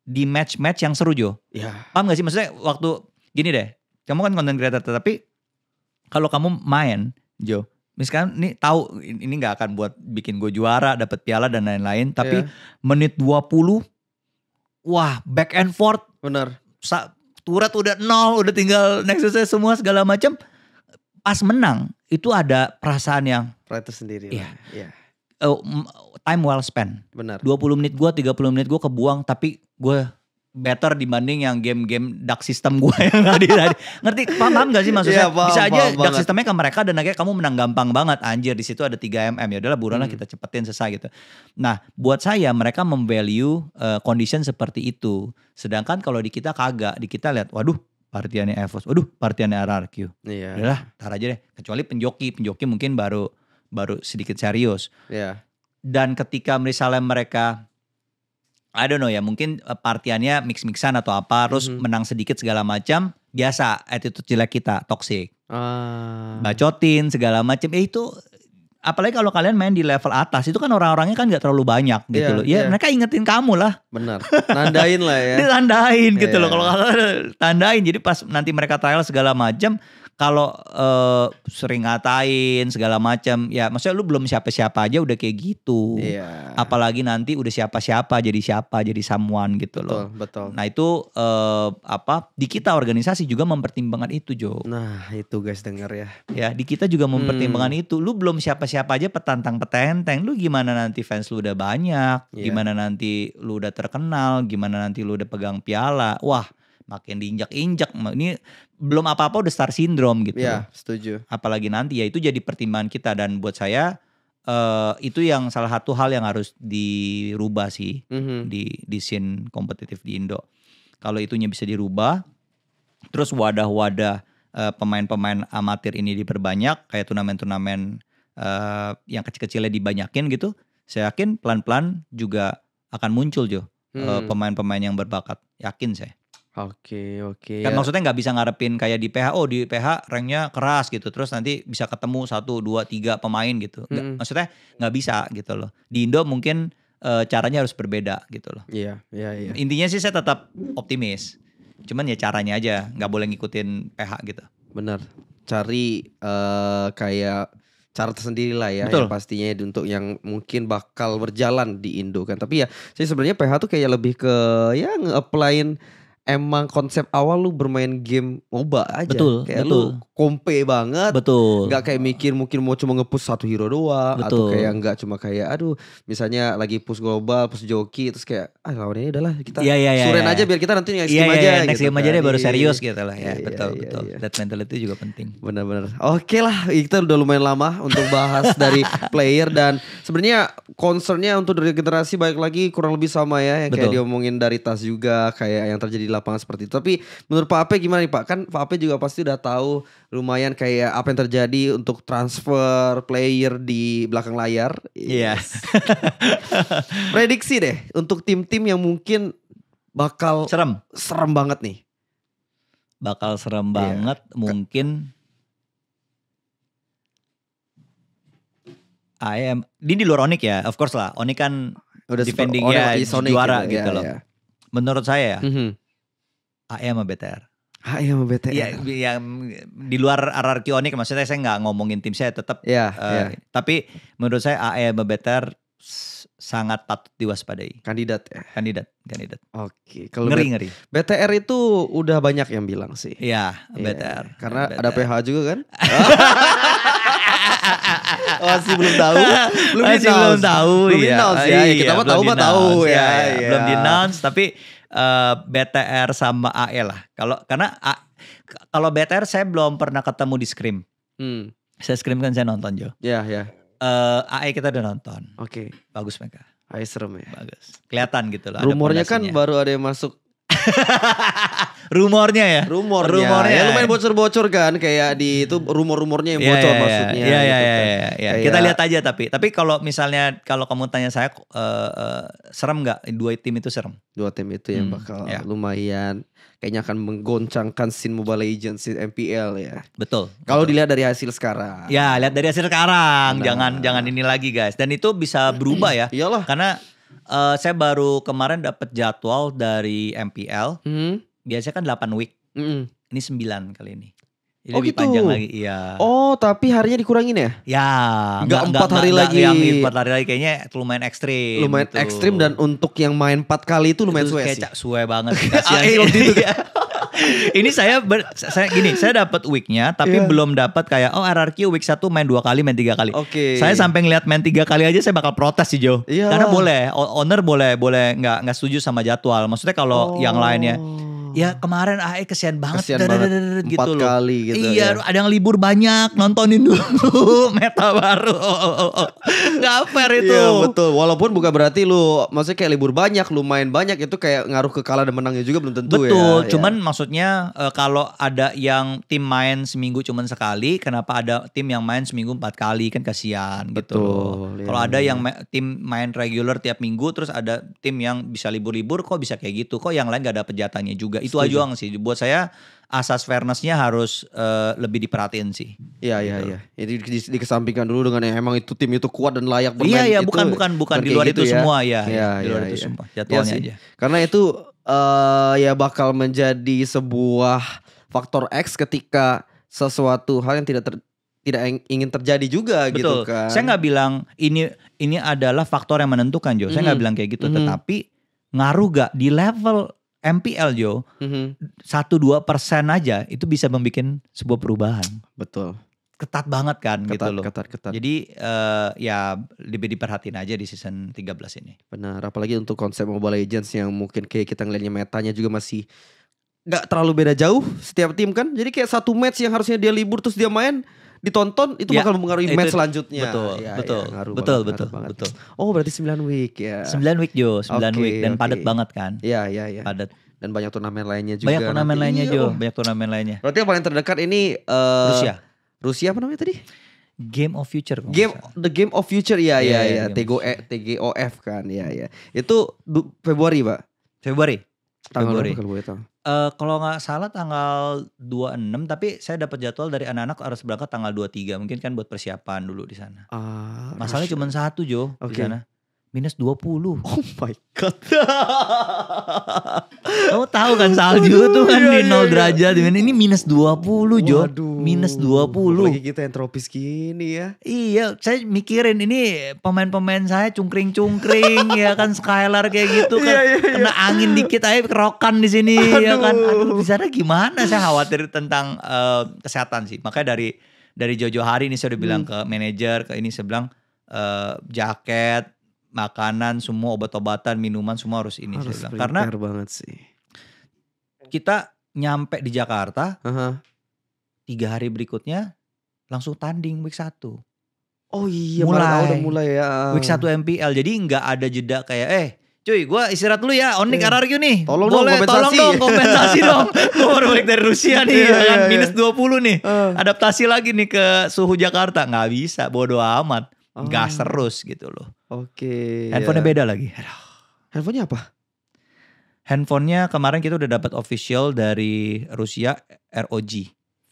di match-match yang seru Jo. Yeah. Paham gak sih maksudnya waktu gini deh kamu kan content creator tetapi kalau kamu main Jo misalkan ini tahu ini nggak akan buat bikin gue juara dapat piala dan lain-lain tapi yeah. menit 20 wah back and forth bener turat udah nol udah tinggal nexusnya semua segala macam pas menang itu ada perasaan yang itu sendiri. iya. Yeah. Oh, yeah. Uh, time well spent benar 20 menit gue 30 menit gue kebuang tapi gue better dibanding yang game-game dark system gue yang [laughs] tadi tadi. Ngerti paham gak sih iya, maksudnya? Yeah, paham, Bisa aja paham dark banget. systemnya ke mereka dan akhirnya kamu menang gampang banget anjir di situ ada 3 mm ya udahlah buruan hmm. kita cepetin selesai gitu. Nah, buat saya mereka memvalue uh, condition seperti itu. Sedangkan kalau di kita kagak, di kita lihat waduh partiannya Evos, waduh partiannya RRQ. Iya. Yeah. Udahlah, tar aja deh. Kecuali penjoki, penjoki mungkin baru baru sedikit serius. Iya. Yeah. Dan ketika misalnya mereka I don't know ya, mungkin eh, partiannya mix-mixan atau apa, terus mm -hmm. menang sedikit segala macam, biasa attitude jelek kita, toxic. uh. Bacotin segala macam, Eh itu apalagi kalau kalian main di level atas itu kan orang-orangnya kan nggak terlalu banyak gitu yeah, loh. Ya yeah. mereka ingetin kamu lah. Benar. Tandain lah ya. tandain [laughs] gitu yeah. loh. Iya. Kalau kalian [laughs] tandain jadi pas nanti mereka trial segala macam kalau uh, sering ngatain segala macam ya maksudnya lu belum siapa-siapa aja udah kayak gitu yeah. apalagi nanti udah siapa-siapa jadi siapa jadi someone gitu betul, loh betul nah itu uh, apa di kita organisasi juga mempertimbangkan itu Jo nah itu guys denger ya ya di kita juga hmm. mempertimbangkan hmm. itu lu belum siapa-siapa aja petantang petenteng lu gimana nanti fans lu udah banyak yeah. gimana nanti lu udah terkenal gimana nanti lu udah pegang piala wah makin diinjak-injak ini belum apa-apa udah star syndrome gitu. Iya, setuju. Apalagi nanti ya itu jadi pertimbangan kita dan buat saya uh, itu yang salah satu hal yang harus dirubah sih mm-hmm. di di scene kompetitif di Indo. Kalau itunya bisa dirubah, terus wadah-wadah pemain eh, pemain-pemain amatir ini diperbanyak, kayak turnamen-turnamen uh, yang kecil-kecilnya dibanyakin gitu, saya yakin pelan-pelan juga akan muncul Jo hmm. uh, pemain-pemain yang berbakat, yakin saya. Oke oke. Kan ya. maksudnya nggak bisa ngarepin kayak di PH, oh di PH ranknya keras gitu, terus nanti bisa ketemu satu dua tiga pemain gitu. Hmm. maksudnya nggak bisa gitu loh. Di Indo mungkin e, caranya harus berbeda gitu loh. Iya iya iya. Intinya sih saya tetap optimis, cuman ya caranya aja, nggak boleh ngikutin PH gitu. Bener. Cari e, kayak cara tersendiri lah ya, Betul. Yang pastinya untuk yang mungkin bakal berjalan di Indo kan. Tapi ya, saya sebenarnya PH tuh kayak lebih ke ya nge-applyin emang konsep awal lu bermain game MOBA aja. Betul, kayak betul. lu kompe banget. Betul. Gak kayak mikir mungkin mau cuma ngepush satu hero doang betul. atau kayak nggak cuma kayak aduh misalnya lagi push global, push joki terus kayak ah lawan ini adalah kita yeah, yeah, yeah, suren yeah. aja biar kita nanti next yeah, game yeah, aja. Iya, next gitu game aja kan. deh baru iya, serius iya. gitu lah ya. Yeah, betul, yeah, betul. Yeah. That mentality juga penting. Benar-benar. Oke okay lah, kita udah lumayan lama untuk bahas dari [laughs] player dan sebenarnya concernnya untuk dari generasi baik lagi kurang lebih sama ya yang betul. kayak diomongin dari tas juga kayak yang terjadi lapangan seperti itu. Tapi menurut Pak Ape gimana nih Pak? Kan Pak Ape juga pasti udah tahu lumayan kayak apa yang terjadi untuk transfer player di belakang layar. Iya. Yes. [laughs] Prediksi deh untuk tim-tim yang mungkin bakal serem. Serem banget nih. Bakal serem iya. banget mungkin mungkin AM ini di luar Onik ya. Of course lah. Onik kan udah defending ya iya, juara gitu, loh. Menurut saya ya. Mm -hmm AE sama BTR. AE sama BTR. Iya, yang di luar RRQ Onyx maksudnya saya nggak ngomongin tim saya tetap. Iya, uh, ya. Tapi menurut saya AE sama BTR sangat patut diwaspadai. Kandidat ya. Kandidat, kandidat. Oke, kalau ngeri ngeri. BTR itu udah banyak yang bilang sih. Iya, yeah, BTR. Karena BTR. ada PH juga kan? [laughs] masih belum tahu, belum masih belum tahu, belum iya. ya. ya. kita iya, mah tahu mah tahu ya. Iya, belum di announce tapi Eh, BTR sama AE lah. Kalau karena A, kalau BTR saya belum pernah ketemu di Scream. Hmm. Saya Scream kan saya nonton Jo. Iya, yeah, iya. Yeah. Uh, AE kita udah nonton. Oke. Okay. Bagus mereka. AE serem ya. Bagus. Kelihatan gitu loh. Rumornya kan baru ada yang masuk [laughs] rumornya ya. Rumornya. Rumornya. Ya lumayan bocor-bocor kan kayak di itu rumor-rumornya yang iya, bocor ya, ya, maksudnya. Iya iya gitu iya, kan. iya, iya. Kita lihat aja tapi tapi kalau misalnya kalau kamu tanya saya uh, uh, serem nggak dua tim itu serem? Dua tim itu yang hmm, bakal ya. lumayan kayaknya akan menggoncangkan scene Mobile Legends scene MPL ya. Betul. Kalau dilihat dari hasil sekarang. Ya, lihat dari hasil sekarang. Nah. Jangan jangan ini lagi guys. Dan itu bisa berubah ya. Iyalah. Karena Uh, saya baru kemarin dapat jadwal dari MPL. Hmm. Biasanya kan 8 week. Hmm. Ini 9 kali ini. Jadi oh lebih gitu. panjang lagi, iya. Oh, tapi harinya dikurangin ya? Ya, enggak empat hari enggak, lagi. Enggak, empat hari lagi kayaknya lumayan ekstrim. Lumayan gitu. ekstrim dan untuk yang main empat kali itu lumayan itu suwe sih. Kayak suwe banget. [laughs] Kasihan. ah, [laughs] iya. [laughs] ini saya ber, saya gini, saya dapat weeknya tapi yeah. belum dapat kayak oh RRQ week satu main dua kali, main tiga kali. Oke. Okay. Saya sampai ngeliat main tiga kali aja saya bakal protes sih Jo. Yeah. Karena boleh owner boleh boleh nggak nggak setuju sama jadwal. Maksudnya kalau oh. yang lainnya oh. Hmm. ya kemarin ah, eh, kesian banget, kesian banget. Empat gitu loh. kali gitu. Iya, ya. ada yang libur banyak, nontonin dulu [laughs] meta baru. Gak fair iya, itu. Iya, betul. Walaupun bukan berarti lu maksudnya kayak libur banyak, lu main banyak itu kayak ngaruh ke kalah dan menangnya juga belum tentu betul, ya. Betul, ya. cuman ya. maksudnya eh, kalau ada yang tim main seminggu cuman sekali, kenapa ada tim yang main seminggu empat kali kan kasihan gitu. Betul. Ya. Kalau ada iya. yang ma tim main regular tiap minggu terus ada tim yang bisa libur-libur kok bisa kayak gitu. Kok yang lain gak ada pejatanya juga itu aja ajuang sih. Buat saya asas fairnessnya harus uh, lebih diperhatiin sih. Iya iya gitu. iya. Jadi di, dikesampingkan dulu dengan yang emang itu tim itu kuat dan layak bermain. Iya iya bukan bukan bukan di luar gitu itu ya. semua ya. Iya di iya, luar ya, itu ya. semua. Iya Jadwalnya ya aja. Karena itu uh, ya bakal menjadi sebuah faktor X ketika sesuatu hal yang tidak ter, tidak ingin terjadi juga gitu Betul. gitu kan. Saya nggak bilang ini ini adalah faktor yang menentukan Jo. Saya nggak bilang kayak gitu, mm tetapi ngaruh gak di level MPL Jo, mm-hmm. satu dua persen aja itu bisa membuat sebuah perubahan. Betul. Ketat banget kan ketat, gitu loh. Ketat, ketat. Jadi uh, ya lebih diperhatiin aja di season 13 ini. Benar, apalagi untuk konsep Mobile Legends yang mungkin kayak kita ngeliatnya metanya juga masih nggak terlalu beda jauh setiap tim kan. Jadi kayak satu match yang harusnya dia libur terus dia main ditonton itu ya, bakal mempengaruhi match selanjutnya. Betul, ya, betul, ya, betul, banget, betul, banget. betul. Oh berarti sembilan week ya. sembilan week Jo, 9 okay, week dan okay. padat banget kan. Iya, iya, iya. Padat. Dan banyak turnamen lainnya juga. Banyak turnamen nanti. lainnya Jo, iya. banyak turnamen lainnya. Berarti yang paling terdekat ini uh, Rusia. Rusia apa namanya tadi? Game of Future. Game misalnya. The Game of Future ya ya ya TGOF kan ya ya. Itu Februari, Pak. Februari. Tanggal Februari. Berapa, uh, kalau nggak salah tanggal 26 tapi saya dapat jadwal dari anak-anak harus berangkat tanggal 23 mungkin kan buat persiapan dulu di sana. Uh, Masalahnya cuma ya. satu Jo okay. di sana minus 20. Oh my god. [laughs] Kamu tahu kan salju Aduh, itu kan iya, di 0 iya, iya, derajat. Iya. Ini minus 20 Jo. Waduh. Minus 20. Lagi kita yang tropis gini ya. Iya saya mikirin ini pemain-pemain saya cungkring-cungkring ya kan. Skylar kayak gitu kan. Iya, iya, iya. Kena angin dikit aja kerokan di sini ya kan. Aduh di sana gimana saya khawatir tentang uh, kesehatan sih. Makanya dari dari Jojo hari ini saya udah bilang hmm. ke manajer ke ini saya bilang uh, jaket makanan, semua obat-obatan, minuman semua harus ini harus saya Karena banget sih. Kita nyampe di Jakarta, uh -huh. tiga hari berikutnya langsung tanding week satu. Oh iya, mulai. udah mulai ya. Week satu MPL, jadi nggak ada jeda kayak eh cuy gue istirahat dulu ya Onik yeah. Eh, RRQ nih tolong Boleh, dong kompensasi tolong [laughs] dong kompensasi dong gue baru balik dari Rusia nih yeah, kan yeah, iya. minus 20 nih uh. adaptasi lagi nih ke suhu Jakarta nggak bisa bodo amat Uh. Oh, gas iya. terus gitu loh Oke. Handphonenya ya. beda lagi. Handphonenya apa? Handphonenya kemarin kita udah dapat official dari Rusia ROG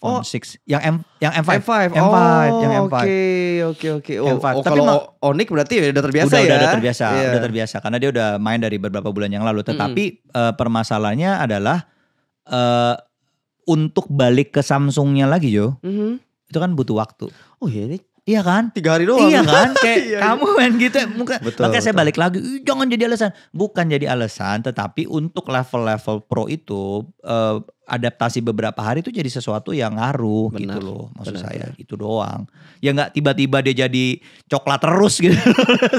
Phone oh. 6 yang M yang M5 M5, M5 oh, yang M5 oke okay, oke okay, oke oh, m oh, tapi kalau Onyx berarti ya udah terbiasa udah, ya udah, udah ya? terbiasa yeah. udah terbiasa karena dia udah main dari beberapa bulan yang lalu tetapi mm uh, permasalahannya adalah uh, untuk balik ke Samsungnya lagi Jo mm -hmm. itu kan butuh waktu oh iya ini Iya kan? Tiga hari doang. Iya kan? [laughs] Kayak iya, iya. kamu main gitu. Mungkin, betul, makanya betul. saya balik lagi, jangan jadi alasan. Bukan jadi alasan, tetapi untuk level-level pro itu, uh, adaptasi beberapa hari itu jadi sesuatu yang ngaruh gitu benar, gitu loh. Maksud benar, saya, benar. itu doang. Ya nggak tiba-tiba dia jadi coklat terus gitu. [laughs]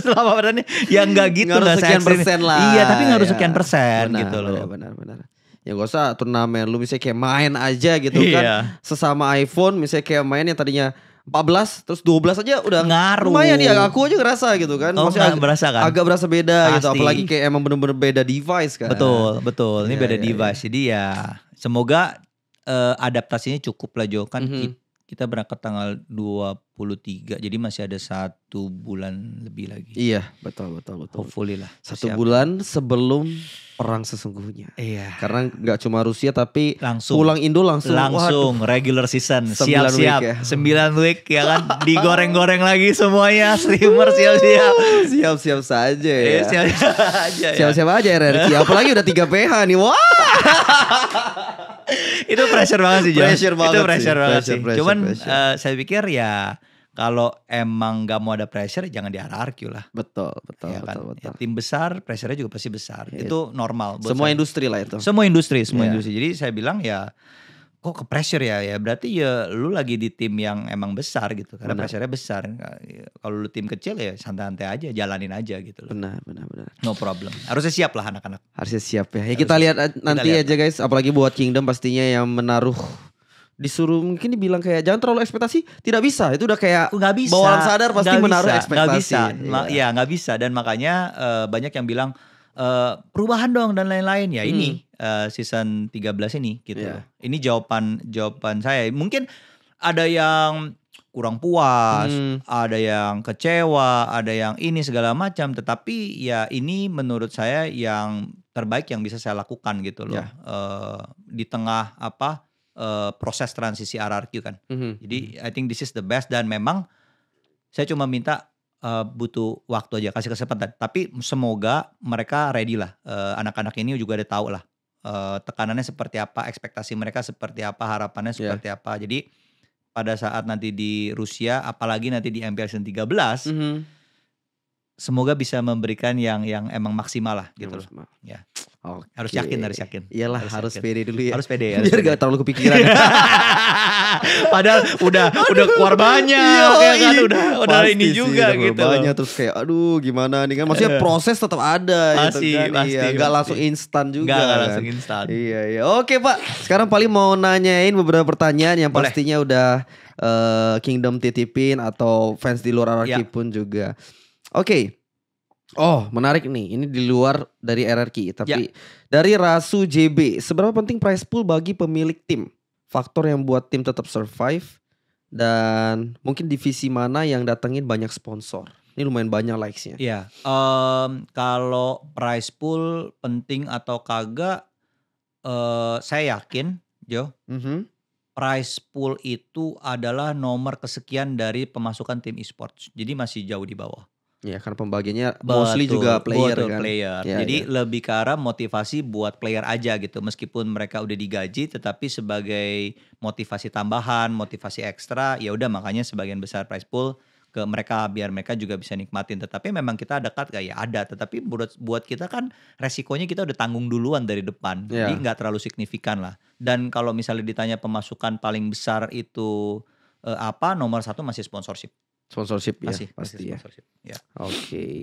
Selama badannya, ya nggak gitu. nggak sekian persen lah. Iya, tapi harus ya. sekian persen benar, gitu loh. Benar, benar, benar ya gak usah turnamen lu misalnya kayak main aja gitu iya. kan sesama iPhone misalnya kayak main yang tadinya 14 terus 12 aja udah ngaruh. Lumayan ya aku aja ngerasa gitu kan. Oh, Masih agak berasa kan? Agak berasa beda gitu, Pasti. gitu apalagi kayak emang bener-bener beda device kan. Betul, betul. Ini ya, beda ya, device. Ya. Jadi ya semoga uh, adaptasinya cukup lah Jo kan mm -hmm. kita berangkat tanggal 23. Jadi masih ada satu bulan lebih lagi. Iya, betul betul betul. Hopefully lah. Satu bulan sebelum perang sesungguhnya. Iya. Karena nggak cuma Rusia tapi langsung pulang Indo langsung langsung waduh. regular season siap-siap ya. Sembilan siap. ya. week ya kan [laughs] digoreng-goreng lagi semuanya streamer siap-siap. Siap-siap saja ya. Iya, siap-siap aja. Ya. Siap-siap ya. aja RRQ [laughs] apalagi udah 3 PH nih. Wah. itu pressure banget sih, Pressure banget. Itu pressure sih. banget pressure, sih. Pressure, Cuman pressure. Uh, saya pikir ya kalau emang gak mau ada pressure jangan di RRQ lah. Betul, betul, ya kan? Ya, betul, betul. Ya, tim besar pressure juga pasti besar. Ya, itu normal. Buat semua saya. industri lah itu. Semua industri, semua yeah. industri. Jadi saya bilang ya kok ke pressure ya ya berarti ya lu lagi di tim yang emang besar gitu karena benar. pressure besar kalau lu tim kecil ya santai-santai aja jalanin aja gitu loh. benar benar benar no problem harusnya siap lah anak-anak harusnya siap ya, ya harusnya. kita lihat nanti kita lihat. aja guys apalagi buat Kingdom pastinya yang menaruh disuruh mungkin dibilang kayak jangan terlalu ekspektasi tidak bisa itu udah kayak nggak bisa bawaan sadar pasti gak menaruh bisa, ekspektasi nggak bisa iya. Ma- ya nggak bisa dan makanya uh, banyak yang bilang uh, perubahan dong dan lain-lain ya hmm. ini uh, eh, season 13 ini gitu yeah. ini jawaban jawaban saya mungkin ada yang kurang puas, hmm. ada yang kecewa, ada yang ini segala macam. Tetapi ya ini menurut saya yang terbaik yang bisa saya lakukan gitu loh. Yeah. Iya. Uh, di tengah apa uh, proses transisi RRQ kan. Mm-hmm. Jadi I think this is the best dan memang saya cuma minta uh, butuh waktu aja kasih kesempatan. Tapi semoga mereka ready lah. anak eh, anak-anak ini juga ada tahu lah uh, tekanannya seperti apa, ekspektasi mereka seperti apa, harapannya iya. seperti yeah. apa. Jadi pada saat nanti di Rusia, apalagi nanti di MPL 13, mm -hmm semoga bisa memberikan yang yang emang maksimal lah gitu loh. Ya. Okay. Harus yakin, harus yakin. Iyalah harus, harus yakin. pede dulu ya. Harus pede ya. [laughs] Biar pede. gak terlalu kepikiran. [laughs] Padahal udah udah keluar banyak Yo, ya kan udah udah ini ini juga udah gitu. Banyak terus kayak aduh gimana nih kan maksudnya iya. proses tetap ada gitu pasti, gitu kan. Pasti, iya, pasti. gak langsung instan juga. Gak, kan. langsung instan. Iya iya. Oke, Pak. Sekarang paling mau nanyain beberapa pertanyaan yang Boleh. pastinya udah uh, Kingdom titipin atau fans di luar Araki ya. pun juga. Oke. Okay. Oh, menarik nih. Ini di luar dari RRQ, tapi ya. dari Rasu JB, seberapa penting price pool bagi pemilik tim? Faktor yang buat tim tetap survive dan mungkin divisi mana yang datengin banyak sponsor? Ini lumayan banyak likesnya. Iya. Um, kalau price pool penting atau kagak, uh, saya yakin, Jo. Mm -hmm. Price pool itu adalah nomor kesekian dari pemasukan tim esports. Jadi masih jauh di bawah. Ya karena pembagiannya betul, mostly juga player betul, kan. player. Ya, Jadi ya. lebih ke arah motivasi buat player aja gitu. Meskipun mereka udah digaji tetapi sebagai motivasi tambahan, motivasi ekstra, ya udah makanya sebagian besar prize pool ke mereka biar mereka juga bisa nikmatin. Tetapi memang kita dekat kayak ya ada, tetapi buat buat kita kan resikonya kita udah tanggung duluan dari depan. Ya. Jadi nggak terlalu signifikan lah. Dan kalau misalnya ditanya pemasukan paling besar itu eh, apa? Nomor satu masih sponsorship Sponsorship ya, masih, pasti masih ya. ya. Oke. Okay.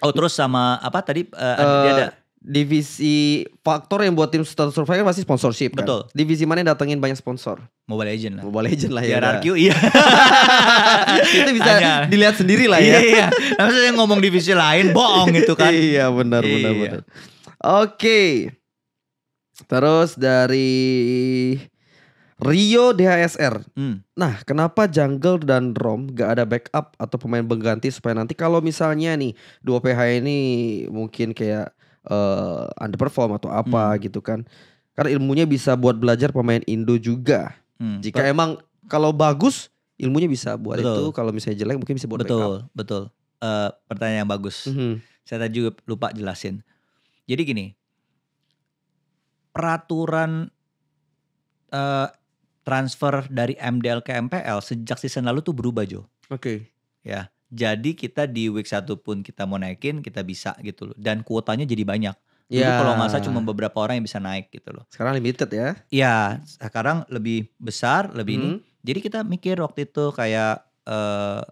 Oh terus sama apa tadi uh, uh, ada divisi faktor yang buat tim Survivor pasti sponsorship kan? Betul. Divisi mana yang datengin banyak sponsor? Mobile Legend lah. Mobile Legend lah ya. RRQ iya. [laughs] itu bisa dilihat sendiri lah ya. Iya. Maksudnya ngomong divisi lain bohong gitu kan. [laughs] iya benar benar iya. benar. Oke. Okay. Terus dari Rio DHSR. Hmm. Nah, kenapa Jungle dan Rom gak ada backup atau pemain pengganti supaya nanti kalau misalnya nih dua PH ini mungkin kayak uh, underperform atau apa hmm. gitu kan? Karena ilmunya bisa buat belajar pemain Indo juga. Hmm. Jika betul. emang kalau bagus ilmunya bisa buat betul. itu, kalau misalnya jelek mungkin bisa buat betul, backup. Betul, betul. Uh, pertanyaan yang bagus. Hmm. Saya tadi juga lupa jelasin. Jadi gini, peraturan uh, transfer dari MDL ke MPL sejak season lalu tuh berubah Jo. Oke. Okay. Ya. Jadi kita di week 1 pun kita mau naikin kita bisa gitu loh. Dan kuotanya jadi banyak. Jadi yeah. kalau masa cuma beberapa orang yang bisa naik gitu loh. Sekarang limited ya? Iya, sekarang lebih besar, lebih hmm. ini. Jadi kita mikir waktu itu kayak uh,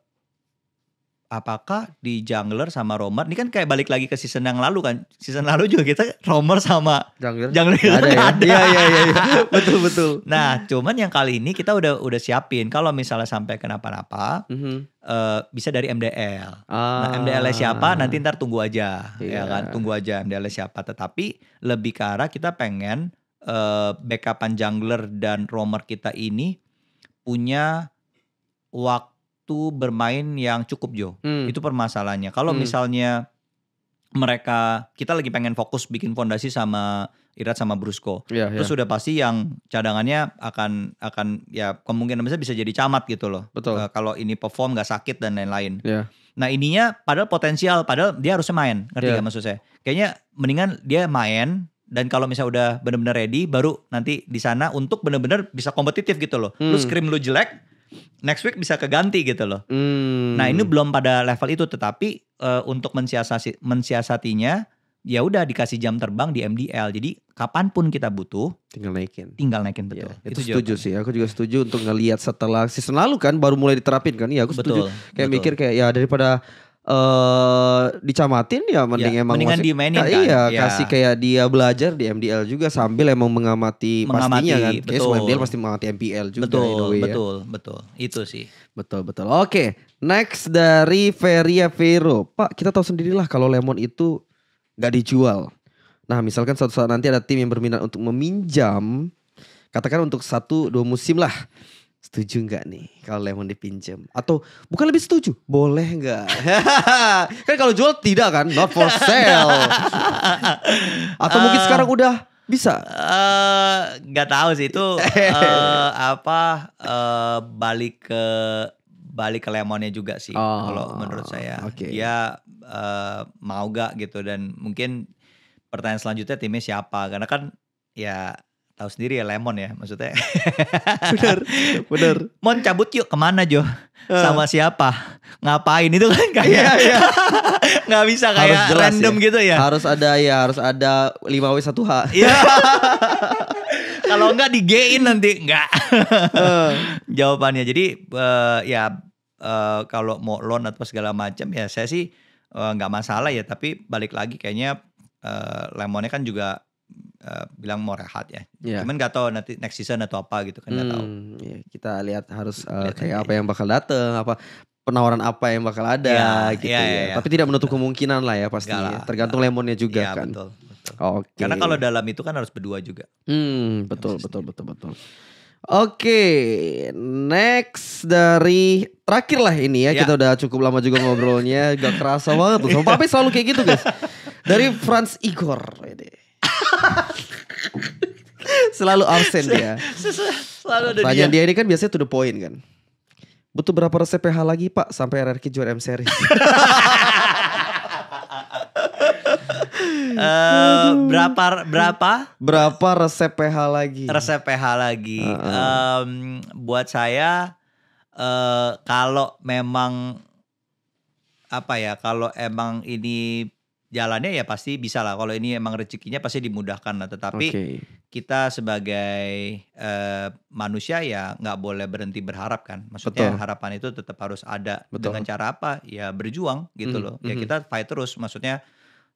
apakah di jungler sama romer ini kan kayak balik lagi ke season yang lalu kan season lalu juga kita romer sama jungler jungler gak ada, gak ya? ada. Ya? ya, ya, ya. [laughs] betul betul nah cuman yang kali ini kita udah udah siapin kalau misalnya sampai kenapa-napa mm -hmm. uh, bisa dari MDL nah, ah. nah MDL siapa nanti ntar tunggu aja yeah. ya iya. kan tunggu aja MDL siapa tetapi lebih ke arah kita pengen uh, backupan jungler dan romer kita ini punya waktu waktu bermain yang cukup Jo. Hmm. Itu permasalahannya. Kalau hmm. misalnya mereka kita lagi pengen fokus bikin fondasi sama Irat sama Brusco, Yeah, Terus yeah. sudah pasti yang cadangannya akan akan ya kemungkinan besar bisa jadi camat gitu loh. Betul. Uh, kalau ini perform gak sakit dan lain-lain. Yeah. Nah ininya padahal potensial, padahal dia harusnya main, ngerti yeah. gak maksud saya? Kayaknya mendingan dia main dan kalau misalnya udah bener-bener ready, baru nanti di sana untuk bener-bener bisa kompetitif gitu loh. Hmm. Lu scrim lu jelek, next week bisa keganti gitu loh. Hmm. Nah ini belum pada level itu, tetapi uh, untuk mensiasasi, mensiasatinya ya udah dikasih jam terbang di MDL. Jadi kapanpun kita butuh, tinggal naikin. Tinggal naikin betul. Ya, itu, itu setuju jawabannya. sih. Aku juga setuju untuk ngelihat setelah season lalu kan baru mulai diterapin kan. Iya, aku setuju. Betul, kayak betul. mikir kayak ya daripada Eh, dicamatin ya iya, mending ya, emang mendingan masih, dimainin nah, kan. Iya, ya. kasih kayak dia belajar di MDL juga sambil emang mengamati, mengamati pastinya kan. Betul. Kayak MDL pasti mengamati MPL juga Betul, way, ya. betul, ya. betul. Itu sih. Betul, betul. Oke, okay. next dari Feria Vero. Pak, kita tahu sendirilah kalau lemon itu gak dijual. Nah, misalkan suatu saat nanti ada tim yang berminat untuk meminjam katakan untuk satu dua musim lah Setuju nggak nih kalau lemon dipinjam? Atau bukan lebih setuju? Boleh nggak? [laughs] kan kalau jual tidak kan? Not for sale. Atau mungkin eh, sekarang udah bisa? Eh, nggak uh, tahu sih itu uh, [laughs] apa uh, balik ke balik ke lemonnya juga sih oh, kalau menurut saya. Okay. Dia uh, mau gak gitu dan mungkin pertanyaan selanjutnya timnya siapa? Karena kan ya tahu sendiri ya lemon ya maksudnya. [laughs] bener, bener. Mon cabut yuk kemana Jo? Uh. Sama siapa? Ngapain itu kan kayak iya, yeah, [laughs] nggak bisa kayak harus jelas random ya. gitu ya. Harus ada ya, harus ada lima w 1H. Iya. [laughs] Kalau enggak digain nanti enggak. uh. Eh. Jawabannya. Jadi uh, ya uh, kalau mau loan atau segala macam ya saya sih nggak uh, masalah ya, tapi balik lagi kayaknya uh, lemonnya kan juga uh, bilang mau rehat ya. Yeah. Cuman gak tahu nanti next season atau apa gitu kan hmm, gak tahu. Ya, kita lihat harus uh, lihat kayak apa yang bakal dateng, apa penawaran apa yang bakal ada yeah, gitu yeah, ya. Yeah, iya. Tapi tidak menutup kemungkinan lah ya pasti. Lah, Tergantung lah. lemonnya juga iya, kan. Betul, betul. Okay. Karena kalau dalam itu kan harus berdua juga. Hmm, betul, betul, betul, betul, betul. Oke, okay, next dari terakhir lah ini ya. ya. Kita udah cukup lama juga ngobrolnya, gak kerasa banget tuh. tapi selalu kayak gitu guys. [laughs] Dari Franz Igor ini. [laughs] selalu absen dia. Selalu ada Tanya dia. dia ini kan biasanya to the point kan. Butuh berapa resep PH lagi pak sampai RRQ juara M series? [laughs] uh, berapa berapa berapa resep PH lagi? Resep PH lagi. Uh -uh. Um, buat saya uh, kalau memang apa ya kalau emang ini jalannya ya pasti bisa lah. Kalau ini emang rezekinya pasti dimudahkan lah. Tetapi okay. kita sebagai uh, manusia ya nggak boleh berhenti berharap kan. Maksudnya Betul. harapan itu tetap harus ada. Betul. Dengan cara apa? Ya berjuang gitu mm, loh. Ya hmm. kita fight terus. Maksudnya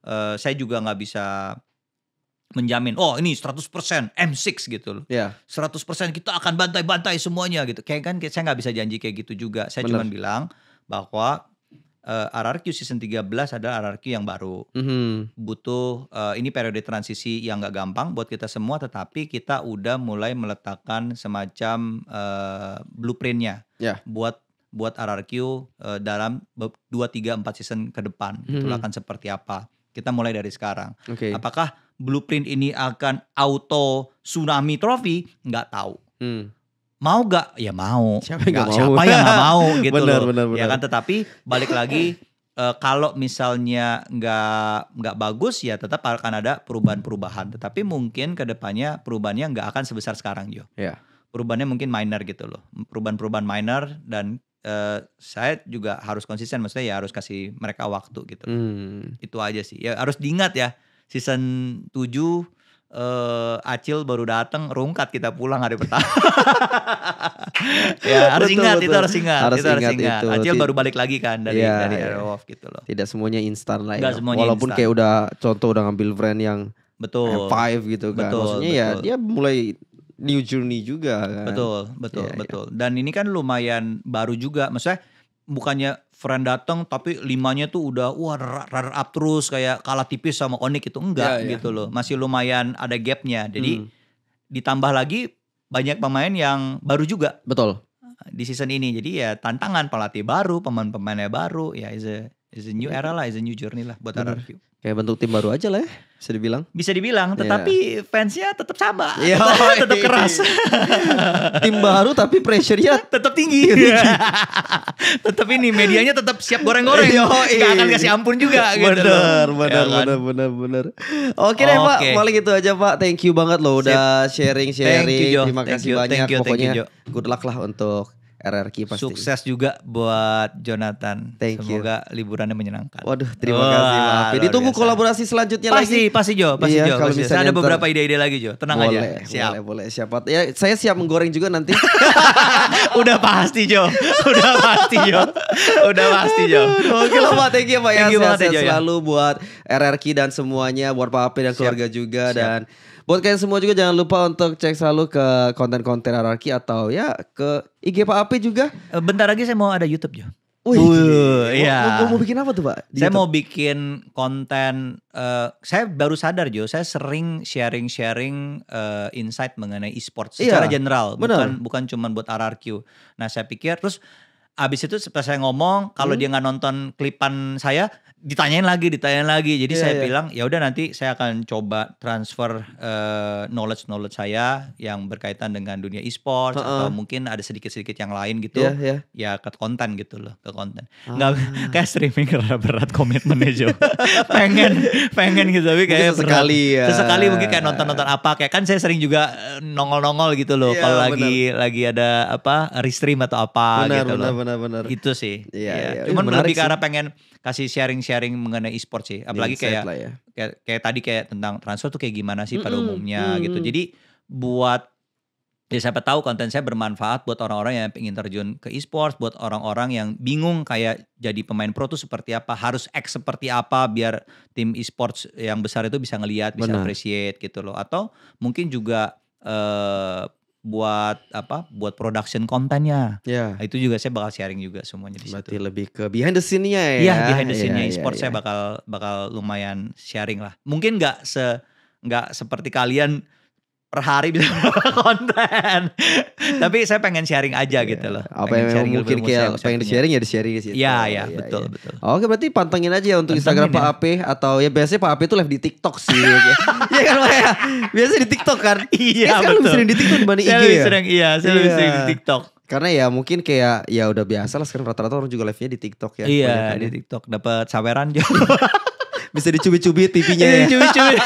uh, saya juga nggak bisa menjamin oh ini 100% M6 gitu loh. Yeah. Ya. 100% kita akan bantai-bantai semuanya gitu. Kayak kan saya nggak bisa janji kayak gitu juga. Saya cuma bilang bahwa uh, eh, RRQ season 13 adalah RRQ yang baru. Mm -hmm. Butuh uh, ini periode transisi yang nggak gampang buat kita semua, tetapi kita udah mulai meletakkan semacam uh, blueprintnya yeah. buat buat RRQ uh, dalam 2, 3, 4 season ke depan. Mm -hmm. Itu akan seperti apa. Kita mulai dari sekarang. Okay. Apakah blueprint ini akan auto tsunami trophy? Nggak tahu. Mm mau gak? Ya mau. Siapa yang gak, gak mau? Siapa yang gak mau [laughs] gitu bener, loh. Bener, ya bener. Ya kan tetapi balik lagi uh, [clears throat] kalau misalnya nggak nggak bagus ya tetap akan ada perubahan-perubahan. Tetapi mungkin kedepannya perubahannya nggak akan sebesar sekarang Jo. Yeah. Perubahannya mungkin minor gitu loh. Perubahan-perubahan minor dan uh, saya juga harus konsisten. Maksudnya ya harus kasih mereka waktu gitu. Loh. Hmm. Itu aja sih. Ya harus diingat ya season 7 uh, Acil baru datang rungkat kita pulang hari pertama. [laughs] ya harus betul, ingat betul. itu harus ingat harus itu ingat, harus ingat, Itu. Acil baru balik lagi kan dari ya, dari ya. Airwolf ya. gitu loh. Tidak semuanya instan lah ya. Semuanya Walaupun instan. kayak udah contoh udah ngambil brand yang betul five gitu kan. Betul, Maksudnya ya, betul. ya dia mulai new journey juga kan. Betul, betul, ya, ya. betul. Ya. Dan ini kan lumayan baru juga. Maksudnya bukannya friend dateng, tapi limanya tuh udah wah runner up terus kayak kalah tipis sama Onik itu enggak yeah, iya. gitu yeah. loh. Masih lumayan ada gapnya. Jadi hmm. ditambah lagi banyak pemain yang baru juga. Betul. Di season ini. Jadi ya tantangan pelatih baru, pemain-pemainnya baru, ya is a is a new iya. era lah, is a new journey lah buat RRQ. Kayak bentuk tim baru aja lah ya bisa dibilang bisa dibilang iya. tetapi yeah. fansnya tetap sama [laughs] yeah, [laughs] tetap keras [laughs] tim baru tapi pressure-nya tetap tinggi, tetap ini medianya tetap siap goreng-goreng iya, Gak iya, akan kasih ampun juga bener, gitu bener benar. ya, bener kan? bener bener oke okay, okay. deh pak paling gitu aja pak thank you banget loh udah sharing sharing you, terima thank kasih you, banyak thank you, pokoknya thank you, good luck lah untuk RRQ pasti. Sukses juga buat Jonathan. Thank Semoga you. liburannya menyenangkan. Waduh, terima Wah, kasih Maaf. Ya, ditunggu biasa. kolaborasi selanjutnya pasti, lagi. Pasti, Jo. Pasti, iya, Jo. Pasti. Saya ada beberapa ide-ide lagi, Jo. Tenang boleh, aja. Siap. Boleh, boleh. Siap. Ya, saya siap menggoreng juga nanti. [laughs] Udah pasti, Jo. Udah pasti, Jo. Udah pasti, Jo. Oke lah, Pak. Thank you, Pak. Ya. Ya, ya, selalu ya. buat RRQ dan semuanya, buat Pak Ape dan keluarga juga. Siap. Dan Buat kalian semua juga jangan lupa untuk cek selalu ke konten-konten Araki atau ya ke IG Pak Api juga. Eh, bentar lagi saya mau ada YouTube juga. Wih, uh, iya. Mau, mau bikin apa tuh Pak? saya YouTube? mau bikin konten. Uh, saya baru sadar Jo, saya sering sharing-sharing uh, insight mengenai e-sport iya, secara iya, general, bener. bukan bukan cuma buat RRQ. Nah saya pikir terus abis itu setelah saya ngomong, kalau hmm. dia nggak nonton klipan saya, ditanyain lagi, ditanyain lagi. Jadi yeah, saya yeah. bilang ya udah nanti saya akan coba transfer uh, eh, knowledge knowledge saya yang berkaitan dengan dunia e-sports uh -uh. atau mungkin ada sedikit-sedikit yang lain gitu. Yeah, yeah. Ya ke konten gitu loh, ke konten. Ah. Nggak kayak streaming karena berat komitmennya Jo. [laughs] pengen pengen gitu tapi kayak sekali sesekali ya. Sesekali mungkin kayak nonton-nonton apa kayak kan saya sering juga eh, nongol-nongol gitu loh yeah, kalau lagi lagi ada apa restream atau apa benar, gitu benar, loh. Benar benar benar. Itu sih. Iya. Yeah, yeah. Cuman iya, lebih karena pengen kasih sharing-sharing mengenai e-sport sih. Apalagi kayak, ya. kayak kayak tadi kayak tentang transfer tuh kayak gimana sih mm -mm, pada umumnya mm -mm. gitu. Jadi buat ya siapa tahu konten saya bermanfaat buat orang-orang yang ingin terjun ke e-sports, buat orang-orang yang bingung kayak jadi pemain pro tuh seperti apa, harus X seperti apa biar tim e-sports yang besar itu bisa ngelihat, bisa Benar. appreciate gitu loh. Atau mungkin juga eh, buat apa buat production kontennya yeah. Nah, itu juga saya bakal sharing juga semuanya di berarti situ. lebih ke behind the scene-nya ya iya behind the iya, scene-nya yeah, e-sport yeah, yeah. saya bakal bakal lumayan sharing lah mungkin nggak se nggak seperti kalian per hari bisa [laughs] konten. Tapi saya pengen sharing aja gitu iya. loh. Apa pengen yang mungkin kayak pengen di-sharing ya di-sharing di ya Iya, iya, betul, ya. betul. Oke, berarti pantengin aja ya untuk pantengin Instagram ya. Pak Ape atau ya biasanya Pak Ape itu live di TikTok sih. Ya kan? [laughs] Iya kan ya. Biasanya di TikTok kan? Iya, kan betul. Kan sering di TikTok dibanding IG. Saya lebih ya? sering iya, saya lebih iya. sering di TikTok. Karena ya mungkin kayak ya udah biasa lah sekarang rata-rata orang juga live-nya di TikTok ya. Iya, di TikTok dapat saweran juga. [laughs] bisa dicubit-cubit pipinya iya, ya. dicubi cubit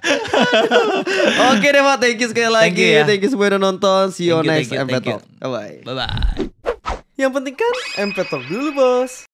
[laughs] Oke deh Pak, thank you sekali lagi. Thank you, ya. thank you semua udah nonton. See you thank next MP Talk. Bye-bye. Bye-bye. Yang penting kan MP Talk dulu bos.